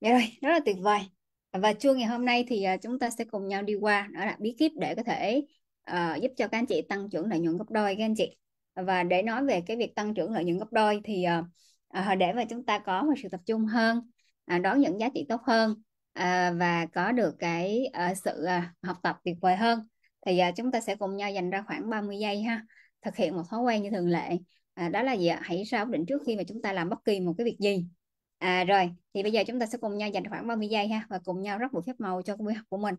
Dạ rồi, rất là tuyệt vời. Và trưa ngày hôm nay thì à, chúng ta sẽ cùng nhau đi qua đó là bí kíp để có thể uh, giúp cho các anh chị tăng trưởng lợi nhuận gấp đôi các anh chị. Và để nói về cái việc tăng trưởng lợi nhuận gấp đôi thì uh, để mà chúng ta có một sự tập trung hơn, uh, đón nhận giá trị tốt hơn uh, và có được cái uh, sự uh, học tập tuyệt vời hơn thì uh, chúng ta sẽ cùng nhau dành ra khoảng 30 giây ha, thực hiện một thói quen như thường lệ. Uh, đó là gì ạ? Hãy ra quyết định trước khi mà chúng ta làm bất kỳ một cái việc gì à, rồi thì bây giờ chúng ta sẽ cùng nhau dành khoảng 30 giây ha và cùng nhau rắc một phép màu cho buổi học của mình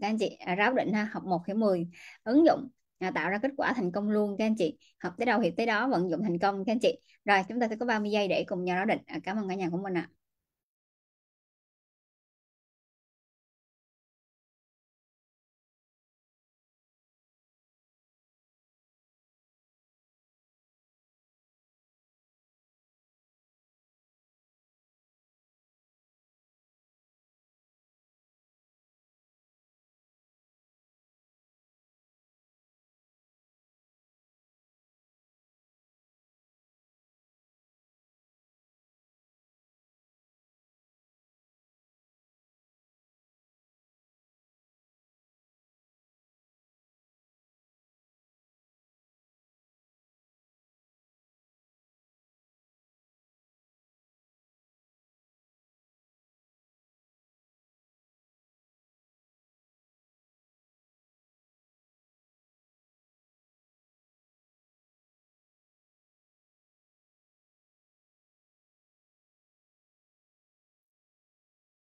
các anh chị à, ráo định ha học 1 hiểu 10 ứng dụng à, tạo ra kết quả thành công luôn các anh chị học tới đâu thì tới đó vận dụng thành công các anh chị rồi chúng ta sẽ có 30 giây để cùng nhau ráo định à, cảm ơn cả nhà của mình ạ à.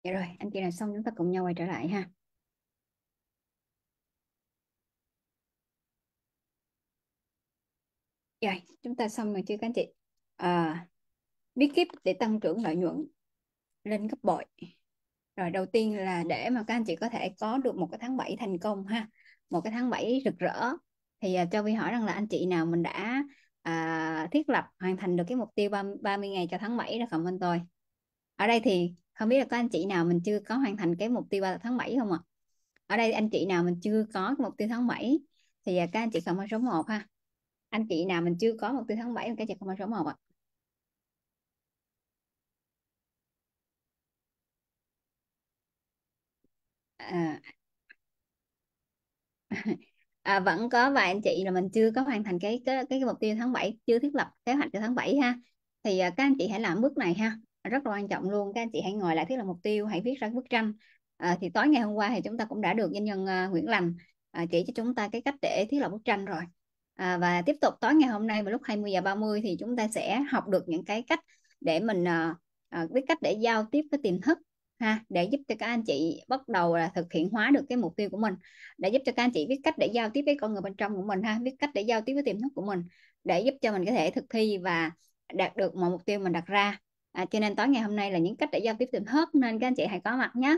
Dạ rồi, anh chị làm xong chúng ta cùng nhau quay trở lại ha. Rồi, chúng ta xong rồi chưa các anh chị? À, bí kíp để tăng trưởng lợi nhuận lên gấp bội. Rồi đầu tiên là để mà các anh chị có thể có được một cái tháng 7 thành công ha, một cái tháng 7 rực rỡ. Thì à, cho Vi hỏi rằng là anh chị nào mình đã à, thiết lập hoàn thành được cái mục tiêu 30 ngày cho tháng 7 rồi comment tôi. Ở đây thì không biết là có anh chị nào mình chưa có hoàn thành cái mục tiêu 3 tháng 7 không ạ ở đây anh chị nào mình chưa có mục tiêu tháng 7 thì à, các anh chị cộng số 1 ha anh chị nào mình chưa có mục tiêu tháng 7 các chị cộng số 1 ạ À, à, vẫn có vài anh chị là mình chưa có hoàn thành cái cái cái mục tiêu tháng 7 chưa thiết lập kế hoạch cho tháng 7 ha thì à, các anh chị hãy làm bước này ha rất là quan trọng luôn các anh chị hãy ngồi lại thiết lập mục tiêu hãy viết ra bức tranh à, thì tối ngày hôm qua thì chúng ta cũng đã được doanh nhân uh, Nguyễn Lành uh, chỉ cho chúng ta cái cách để thiết lập bức tranh rồi à, và tiếp tục tối ngày hôm nay vào lúc 20 giờ 30 thì chúng ta sẽ học được những cái cách để mình uh, biết cách để giao tiếp với tiềm thức ha để giúp cho các anh chị bắt đầu là thực hiện hóa được cái mục tiêu của mình để giúp cho các anh chị biết cách để giao tiếp với con người bên trong của mình ha biết cách để giao tiếp với tiềm thức của mình để giúp cho mình có thể thực thi và đạt được mọi mục tiêu mình đặt ra à, cho nên tối ngày hôm nay là những cách để giao tiếp tìm hết nên các anh chị hãy có mặt nhé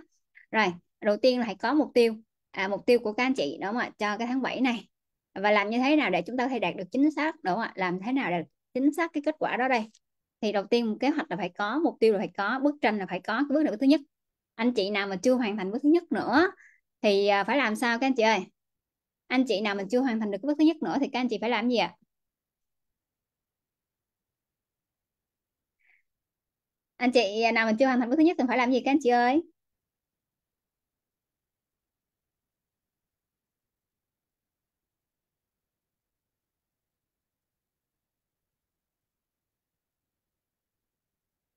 rồi đầu tiên là hãy có mục tiêu à, mục tiêu của các anh chị đúng không ạ cho cái tháng 7 này và làm như thế nào để chúng ta có thể đạt được chính xác đúng không ạ làm thế nào để chính xác cái kết quả đó đây thì đầu tiên kế hoạch là phải có mục tiêu là phải có bức tranh là phải có cái bước này thứ nhất anh chị nào mà chưa hoàn thành bước thứ nhất nữa thì à, phải làm sao các anh chị ơi anh chị nào mình chưa hoàn thành được cái bước thứ nhất nữa thì các anh chị phải làm gì ạ anh chị à, nào mình chưa hoàn thành bước thứ nhất cần phải làm gì các anh chị ơi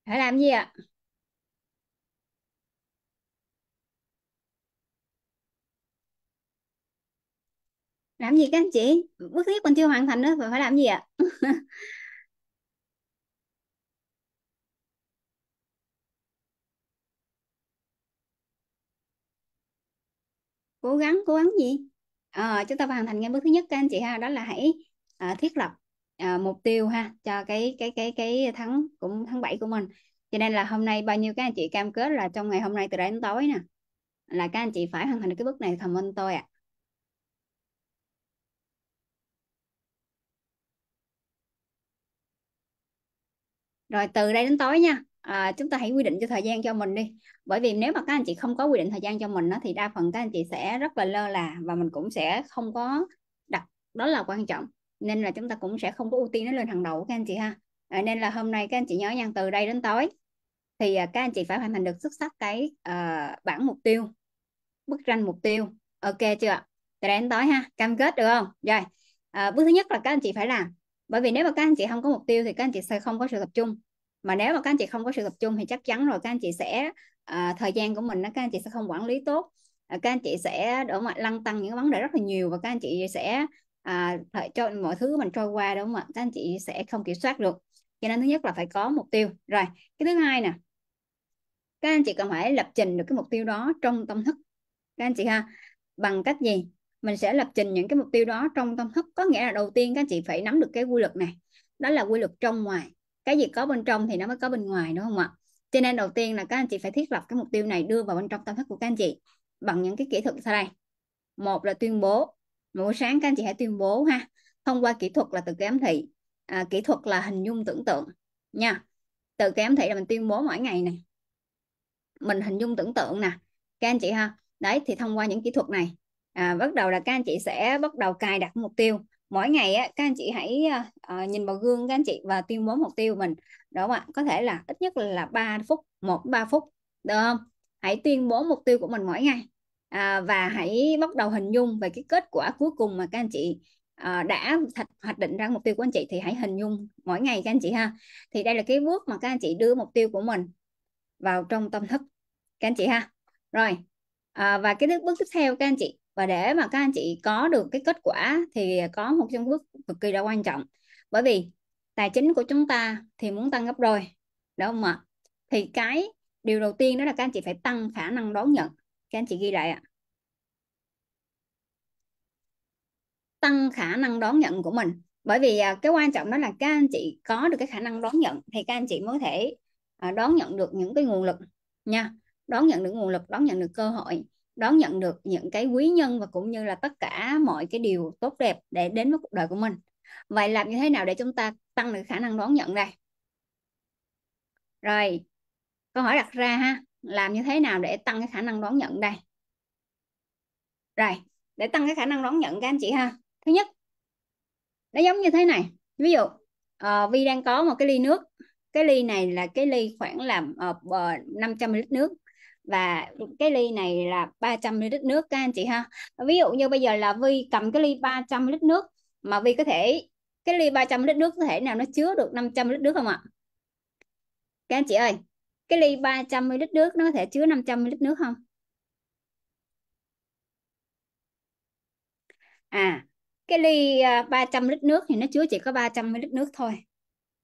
phải làm gì ạ làm gì các anh chị bước thứ nhất còn chưa hoàn thành nữa phải làm gì ạ cố gắng cố gắng gì à, chúng ta hoàn thành ngay bước thứ nhất các anh chị ha đó là hãy à, thiết lập à, mục tiêu ha cho cái cái cái cái tháng cũng tháng 7 của mình cho nên là hôm nay bao nhiêu các anh chị cam kết là trong ngày hôm nay từ đây đến tối nè là các anh chị phải hoàn thành được cái bước này thầm comment tôi ạ à. rồi từ đây đến tối nha à, chúng ta hãy quy định cho thời gian cho mình đi bởi vì nếu mà các anh chị không có quy định thời gian cho mình đó, thì đa phần các anh chị sẽ rất là lơ là và mình cũng sẽ không có đặt đó là quan trọng nên là chúng ta cũng sẽ không có ưu tiên nó lên hàng đầu các anh chị ha à, nên là hôm nay các anh chị nhớ nha từ đây đến tối thì à, các anh chị phải hoàn thành được xuất sắc cái à, ờ, bản mục tiêu bức tranh mục tiêu ok chưa từ đây đến tối ha cam kết được không rồi à, bước thứ nhất là các anh chị phải làm bởi vì nếu mà các anh chị không có mục tiêu thì các anh chị sẽ không có sự tập trung mà nếu mà các anh chị không có sự tập trung thì chắc chắn rồi các anh chị sẽ à, thời gian của mình đó, các anh chị sẽ không quản lý tốt à, các anh chị sẽ đổ mặt lăn tăng những vấn đề rất là nhiều và các anh chị sẽ à, cho mọi thứ mình trôi qua đúng không ạ các anh chị sẽ không kiểm soát được cho nên thứ nhất là phải có mục tiêu rồi cái thứ hai nè các anh chị cần phải lập trình được cái mục tiêu đó trong tâm thức các anh chị ha bằng cách gì mình sẽ lập trình những cái mục tiêu đó trong tâm thức có nghĩa là đầu tiên các anh chị phải nắm được cái quy luật này đó là quy luật trong ngoài cái gì có bên trong thì nó mới có bên ngoài đúng không ạ cho nên đầu tiên là các anh chị phải thiết lập cái mục tiêu này đưa vào bên trong tâm thức của các anh chị bằng những cái kỹ thuật sau đây một là tuyên bố mỗi sáng các anh chị hãy tuyên bố ha thông qua kỹ thuật là từ ám thị à, kỹ thuật là hình dung tưởng tượng nha từ ám thị là mình tuyên bố mỗi ngày này mình hình dung tưởng tượng nè các anh chị ha đấy thì thông qua những kỹ thuật này à, bắt đầu là các anh chị sẽ bắt đầu cài đặt mục tiêu mỗi ngày á, các anh chị hãy uh, nhìn vào gương các anh chị và tuyên bố mục tiêu mình đó ạ có thể là ít nhất là 3 phút một ba phút được không hãy tuyên bố mục tiêu của mình mỗi ngày à, và hãy bắt đầu hình dung về cái kết quả cuối cùng mà các anh chị à, đã thạch, hoạch định ra mục tiêu của anh chị thì hãy hình dung mỗi ngày các anh chị ha thì đây là cái bước mà các anh chị đưa mục tiêu của mình vào trong tâm thức các anh chị ha rồi à, và cái bước tiếp theo các anh chị và để mà các anh chị có được cái kết quả thì có một trong bước cực kỳ là quan trọng bởi vì tài chính của chúng ta thì muốn tăng gấp đôi đúng không ạ thì cái điều đầu tiên đó là các anh chị phải tăng khả năng đón nhận các anh chị ghi lại ạ tăng khả năng đón nhận của mình bởi vì à, cái quan trọng đó là các anh chị có được cái khả năng đón nhận thì các anh chị mới thể à, đón nhận được những cái nguồn lực nha đón nhận được nguồn lực đón nhận được cơ hội đón nhận được những cái quý nhân và cũng như là tất cả mọi cái điều tốt đẹp để đến với cuộc đời của mình vậy làm như thế nào để chúng ta tăng được khả năng đón nhận đây rồi câu hỏi đặt ra ha làm như thế nào để tăng cái khả năng đón nhận đây rồi để tăng cái khả năng đón nhận các anh chị ha thứ nhất nó giống như thế này ví dụ uh, vi đang có một cái ly nước cái ly này là cái ly khoảng là uh, 500 ml nước và cái ly này là 300 ml nước các anh chị ha ví dụ như bây giờ là Vi cầm cái ly 300 ml nước mà Vi có thể cái ly 300 ml nước có thể nào nó chứa được 500 ml nước không ạ các anh chị ơi cái ly 300 ml nước nó có thể chứa 500 ml nước không à cái ly 300 lít nước thì nó chứa chỉ có 300 ml nước thôi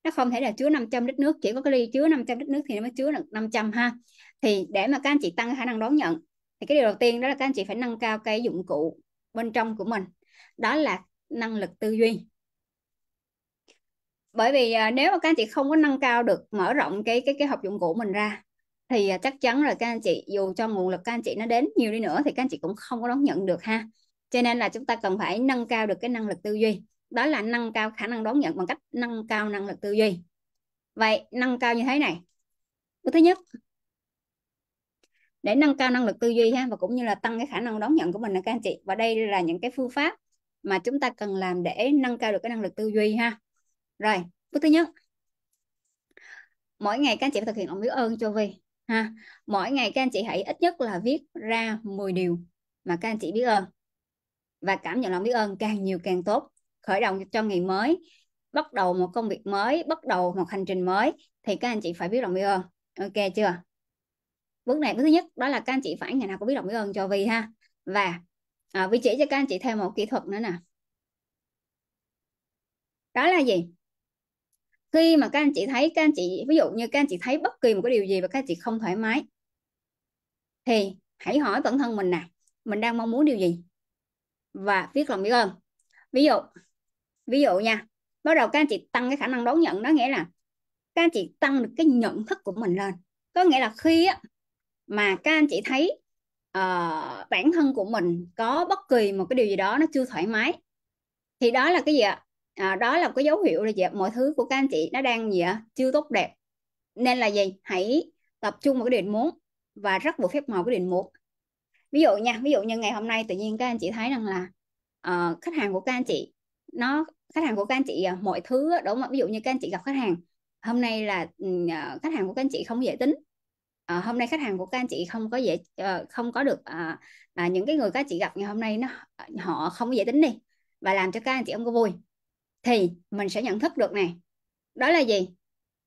nó không thể là chứa 500 lít nước chỉ có cái ly chứa 500 lít nước thì nó mới chứa được 500 ha thì để mà các anh chị tăng khả năng đón nhận thì cái điều đầu tiên đó là các anh chị phải nâng cao cái dụng cụ bên trong của mình đó là năng lực tư duy bởi vì à, nếu mà các anh chị không có nâng cao được mở rộng cái cái cái học dụng cụ mình ra thì à, chắc chắn là các anh chị dù cho nguồn lực các anh chị nó đến nhiều đi nữa thì các anh chị cũng không có đón nhận được ha cho nên là chúng ta cần phải nâng cao được cái năng lực tư duy đó là nâng cao khả năng đón nhận bằng cách nâng cao năng lực tư duy vậy nâng cao như thế này thứ nhất để nâng cao năng lực tư duy ha và cũng như là tăng cái khả năng đón nhận của mình là các anh chị và đây là những cái phương pháp mà chúng ta cần làm để nâng cao được cái năng lực tư duy ha rồi bước thứ nhất mỗi ngày các anh chị phải thực hiện lòng biết ơn cho Vi ha mỗi ngày các anh chị hãy ít nhất là viết ra 10 điều mà các anh chị biết ơn và cảm nhận lòng biết ơn càng nhiều càng tốt khởi động cho ngày mới bắt đầu một công việc mới bắt đầu một hành trình mới thì các anh chị phải biết lòng biết ơn ok chưa vấn đề thứ nhất đó là các anh chị phải ngày nào cũng biết đọc biết ơn cho vì ha và à, vi chỉ cho các anh chị thêm một kỹ thuật nữa nè đó là gì khi mà các anh chị thấy các anh chị ví dụ như các anh chị thấy bất kỳ một cái điều gì và các anh chị không thoải mái thì hãy hỏi bản thân mình nè mình đang mong muốn điều gì và viết lòng biết ơn ví dụ ví dụ nha bắt đầu các anh chị tăng cái khả năng đón nhận đó nghĩa là các anh chị tăng được cái nhận thức của mình lên có nghĩa là khi á, mà các anh chị thấy uh, bản thân của mình có bất kỳ một cái điều gì đó nó chưa thoải mái thì đó là cái gì ạ à, đó là cái dấu hiệu là gì ạ? mọi thứ của các anh chị nó đang gì ạ chưa tốt đẹp nên là gì hãy tập trung vào cái định muốn và rất bộ phép màu cái định muốn ví dụ nha ví dụ như ngày hôm nay tự nhiên các anh chị thấy rằng là uh, khách hàng của các anh chị nó khách hàng của các anh chị ờ, mọi thứ đúng không? ví dụ như các anh chị gặp khách hàng hôm nay là uh, khách hàng của các anh chị không dễ tính à, hôm nay khách hàng của các anh chị không có dễ ờ, không có được à, à, những cái người các chị gặp ngày hôm nay nó họ không có dễ tính đi và làm cho các anh chị không có vui thì mình sẽ nhận thức được này đó là gì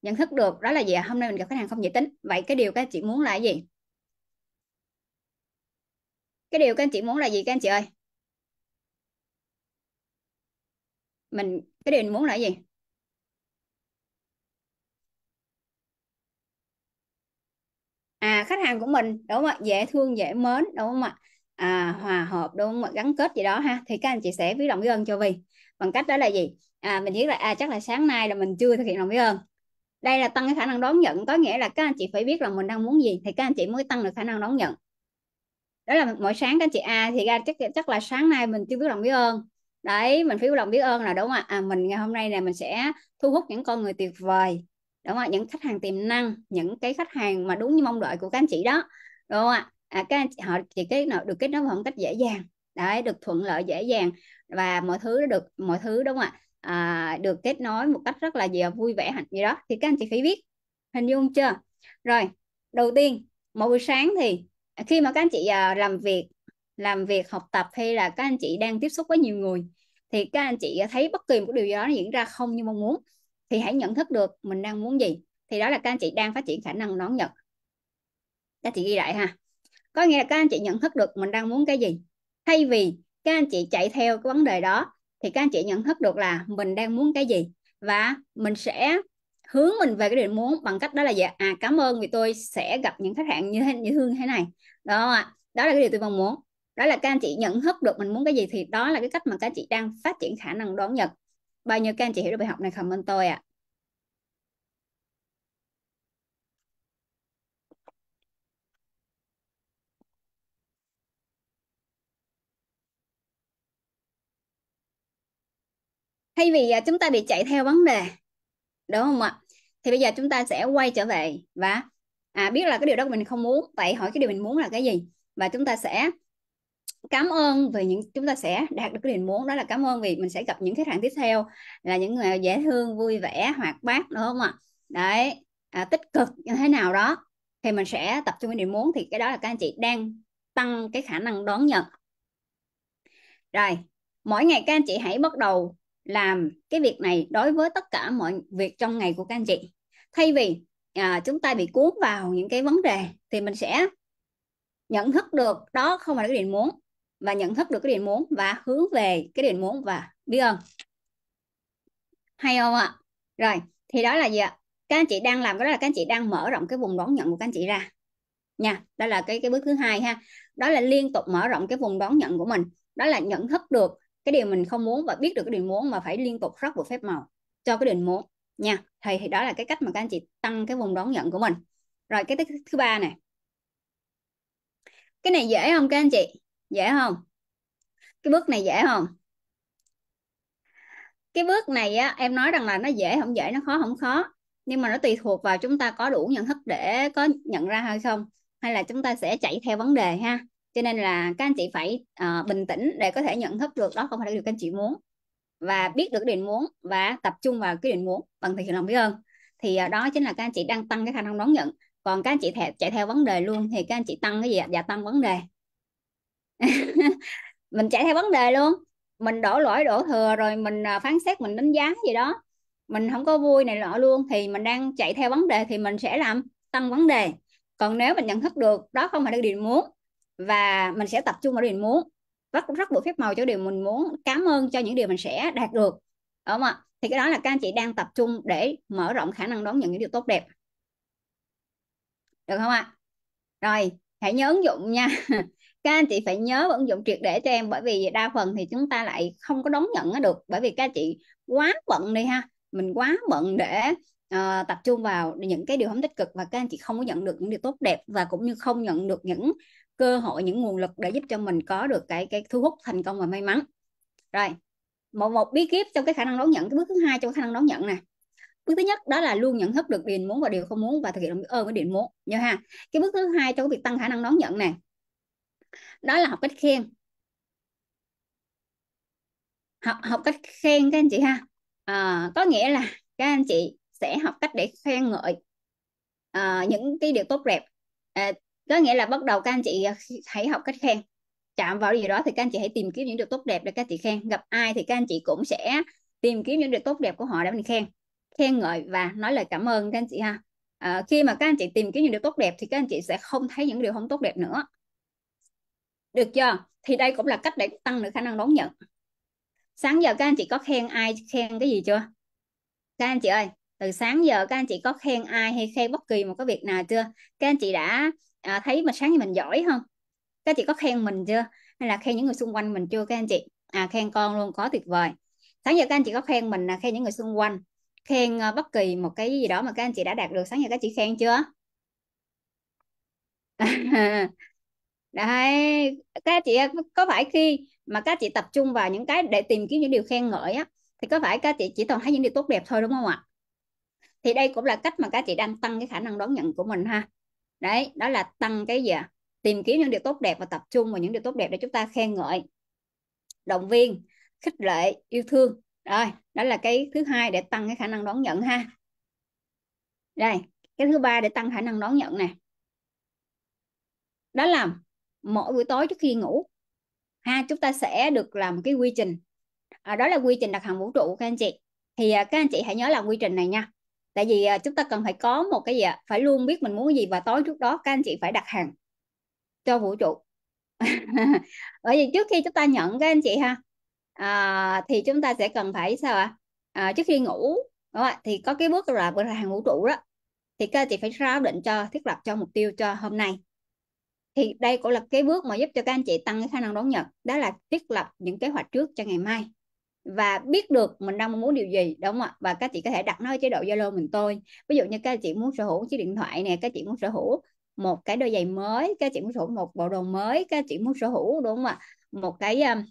nhận thức được đó là gì à, hôm nay mình gặp khách hàng không dễ tính vậy cái điều các anh chị muốn là gì cái điều các anh chị muốn là gì các anh chị ơi mình cái điều mình muốn là gì à, khách hàng của mình đúng không ạ dễ thương dễ mến đúng không ạ à, hòa hợp đúng không ạ gắn kết gì đó ha thì các anh chị sẽ viết lòng biết ơn cho vì bằng cách đó là gì à, mình viết là à, chắc là sáng nay là mình chưa thực hiện lòng biết ơn đây là tăng cái khả năng đón nhận có nghĩa là các anh chị phải biết là mình đang muốn gì thì các anh chị mới tăng được khả năng đón nhận đó là mỗi sáng các anh chị a à, thì ra chắc chắc là sáng nay mình chưa biết lòng biết ơn đấy mình phải biết lòng biết ơn là đúng không ạ à, mình ngày hôm nay này mình sẽ thu hút những con người tuyệt vời đúng không những khách hàng tiềm năng những cái khách hàng mà đúng như mong đợi của các anh chị đó đúng không ạ à, các anh chị, họ chỉ cái nào được kết nối một cách dễ dàng đấy được thuận lợi dễ dàng và mọi thứ được mọi thứ đúng không ạ à, được kết nối một cách rất là gì vui vẻ hạnh gì đó thì các anh chị phải biết hình dung chưa rồi đầu tiên một buổi sáng thì à, khi mà các anh chị à, làm việc làm việc học tập hay là các anh chị đang tiếp xúc với nhiều người thì các anh chị thấy bất kỳ một điều gì đó diễn ra không như mong muốn thì hãy nhận thức được mình đang muốn gì thì đó là các anh chị đang phát triển khả năng đón nhận các anh chị ghi lại ha có nghĩa là các anh chị nhận thức được mình đang muốn cái gì thay vì các anh chị chạy theo cái vấn đề đó thì các anh chị nhận thức được là mình đang muốn cái gì và mình sẽ hướng mình về cái điều muốn bằng cách đó là gì à cảm ơn vì tôi sẽ gặp những khách hàng như thế như hương thế này đó đó là cái điều tôi mong muốn đó là các anh chị nhận thức được mình muốn cái gì thì đó là cái cách mà các anh chị đang phát triển khả năng đón nhận bao nhiêu các anh chị hiểu được bài học này comment tôi ạ à? thay vì à, chúng ta bị chạy theo vấn đề đúng không ạ thì bây giờ chúng ta sẽ quay trở về và à, biết là cái điều đó mình không muốn vậy hỏi cái điều mình muốn là cái gì và chúng ta sẽ cảm ơn về những chúng ta sẽ đạt được cái điều muốn đó là cảm ơn vì mình sẽ gặp những khách hàng tiếp theo là những người dễ thương vui vẻ hoạt bát đúng không ạ đấy à, tích cực như thế nào đó thì mình sẽ tập trung cái điều muốn thì cái đó là các anh chị đang tăng cái khả năng đón nhận rồi mỗi ngày các anh chị hãy bắt đầu làm cái việc này đối với tất cả mọi việc trong ngày của các anh chị thay vì à, chúng ta bị cuốn vào những cái vấn đề thì mình sẽ nhận thức được đó không phải là cái điều muốn và nhận thức được cái điện muốn và hướng về cái điện muốn và biết ơn hay không ạ rồi thì đó là gì ạ các anh chị đang làm cái đó là các anh chị đang mở rộng cái vùng đón nhận của các anh chị ra nha đó là cái cái bước thứ hai ha đó là liên tục mở rộng cái vùng đón nhận của mình đó là nhận thức được cái điều mình không muốn và biết được cái điều muốn mà phải liên tục rót một phép màu cho cái điều muốn nha thì thì đó là cái cách mà các anh chị tăng cái vùng đón nhận của mình rồi cái thứ, thứ ba này cái này dễ không các anh chị dễ không cái bước này dễ không cái bước này á em nói rằng là nó dễ không dễ nó khó không khó nhưng mà nó tùy thuộc vào chúng ta có đủ nhận thức để có nhận ra hay không hay là chúng ta sẽ chạy theo vấn đề ha cho nên là các anh chị phải uh, bình tĩnh để có thể nhận thức được đó không phải là điều các anh chị muốn và biết được định muốn và tập trung vào cái định muốn bằng thực hiện lòng biết ơn thì uh, đó chính là các anh chị đang tăng cái khả năng đón nhận còn các anh chị thẻ, chạy theo vấn đề luôn thì các anh chị tăng cái gì ạ dạ, tăng vấn đề mình chạy theo vấn đề luôn mình đổ lỗi đổ thừa rồi mình à, phán xét mình đánh giá gì đó mình không có vui này nọ luôn thì mình đang chạy theo vấn đề thì mình sẽ làm tăng vấn đề còn nếu mình nhận thức được đó không phải là điều mình muốn và mình sẽ tập trung vào điều mình muốn rất rất buộc phép màu cho điều mình muốn cảm ơn cho những điều mình sẽ đạt được đúng không ạ thì cái đó là các anh chị đang tập trung để mở rộng khả năng đón nhận những điều tốt đẹp được không ạ rồi hãy nhớ ứng dụng nha các anh chị phải nhớ và ứng dụng triệt để cho em bởi vì đa phần thì chúng ta lại không có đón nhận được bởi vì các anh chị quá bận đi ha mình quá bận để uh, tập trung vào những cái điều không tích cực và các anh chị không có nhận được những điều tốt đẹp và cũng như không nhận được những cơ hội những nguồn lực để giúp cho mình có được cái cái thu hút thành công và may mắn rồi một một bí kíp trong cái khả năng đón nhận cái bước thứ hai trong khả năng đón nhận này bước thứ nhất đó là luôn nhận thức được điều muốn và điều không muốn và thực hiện lòng biết ơn với điều muốn nhớ ha cái bước thứ hai trong việc tăng khả năng đón nhận này đó là học cách khen học học cách khen các anh chị ha à, có nghĩa là các anh chị sẽ học cách để khen ngợi à, những cái điều tốt đẹp à, có nghĩa là bắt đầu các anh chị hãy học cách khen chạm vào gì đó thì các anh chị hãy tìm kiếm những điều tốt đẹp để các anh chị khen gặp ai thì các anh chị cũng sẽ tìm kiếm những điều tốt đẹp của họ để mình khen khen ngợi và nói lời cảm ơn các anh chị ha à, khi mà các anh chị tìm kiếm những điều tốt đẹp thì các anh chị sẽ không thấy những điều không tốt đẹp nữa được chưa thì đây cũng là cách để tăng được khả năng đón nhận sáng giờ các anh chị có khen ai khen cái gì chưa các anh chị ơi từ sáng giờ các anh chị có khen ai hay khen bất kỳ một cái việc nào chưa các anh chị đã à, thấy mà sáng giờ mình giỏi không các anh chị có khen mình chưa hay là khen những người xung quanh mình chưa các anh chị à khen con luôn có tuyệt vời sáng giờ các anh chị có khen mình là khen những người xung quanh khen uh, bất kỳ một cái gì đó mà các anh chị đã đạt được sáng giờ các chị khen chưa đấy các chị có phải khi mà các chị tập trung vào những cái để tìm kiếm những điều khen ngợi á thì có phải các chị chỉ toàn thấy những điều tốt đẹp thôi đúng không ạ thì đây cũng là cách mà các chị đang tăng cái khả năng đón nhận của mình ha đấy đó là tăng cái gì ạ tìm kiếm những điều tốt đẹp và tập trung vào những điều tốt đẹp để chúng ta khen ngợi động viên khích lệ yêu thương rồi đó là cái thứ hai để tăng cái khả năng đón nhận ha đây cái thứ ba để tăng khả năng đón nhận này đó là mỗi buổi tối trước khi ngủ ha chúng ta sẽ được làm cái quy trình à, đó là quy trình đặt hàng vũ trụ các anh chị thì à, các anh chị hãy nhớ làm quy trình này nha tại vì à, chúng ta cần phải có một cái gì à, phải luôn biết mình muốn gì và tối trước đó các anh chị phải đặt hàng cho vũ trụ bởi vì trước khi chúng ta nhận các anh chị ha à, thì chúng ta sẽ cần phải sao ạ à? à, trước khi ngủ đúng không? thì có cái bước là đặt hàng vũ trụ đó thì các anh chị phải xác định cho thiết lập cho mục tiêu cho hôm nay thì đây cũng là cái bước mà giúp cho các anh chị tăng cái khả năng đón nhận đó là thiết lập những kế hoạch trước cho ngày mai và biết được mình đang muốn điều gì đúng không ạ và các chị có thể đặt nó ở chế độ zalo mình tôi ví dụ như các chị muốn sở hữu chiếc điện thoại nè các chị muốn sở hữu một cái đôi giày mới các chị muốn sở hữu một bộ đồ mới các chị muốn sở hữu đúng không ạ một cái um,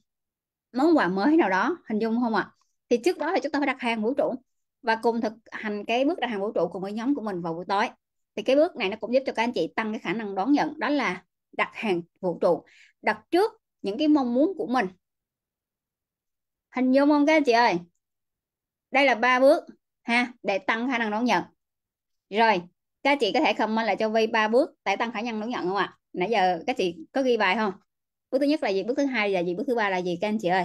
món quà mới nào đó hình dung không ạ thì trước đó thì chúng ta phải đặt hàng vũ trụ và cùng thực hành cái bước đặt hàng vũ trụ cùng với nhóm của mình vào buổi tối thì cái bước này nó cũng giúp cho các anh chị tăng cái khả năng đón nhận đó là đặt hàng vũ trụ đặt trước những cái mong muốn của mình hình dung không các anh chị ơi đây là ba bước ha để tăng khả năng đón nhận rồi các chị có thể comment lại cho vi ba bước để tăng khả năng đón nhận không ạ nãy giờ các chị có ghi bài không bước thứ nhất là gì bước thứ hai là gì bước thứ ba là gì các anh chị ơi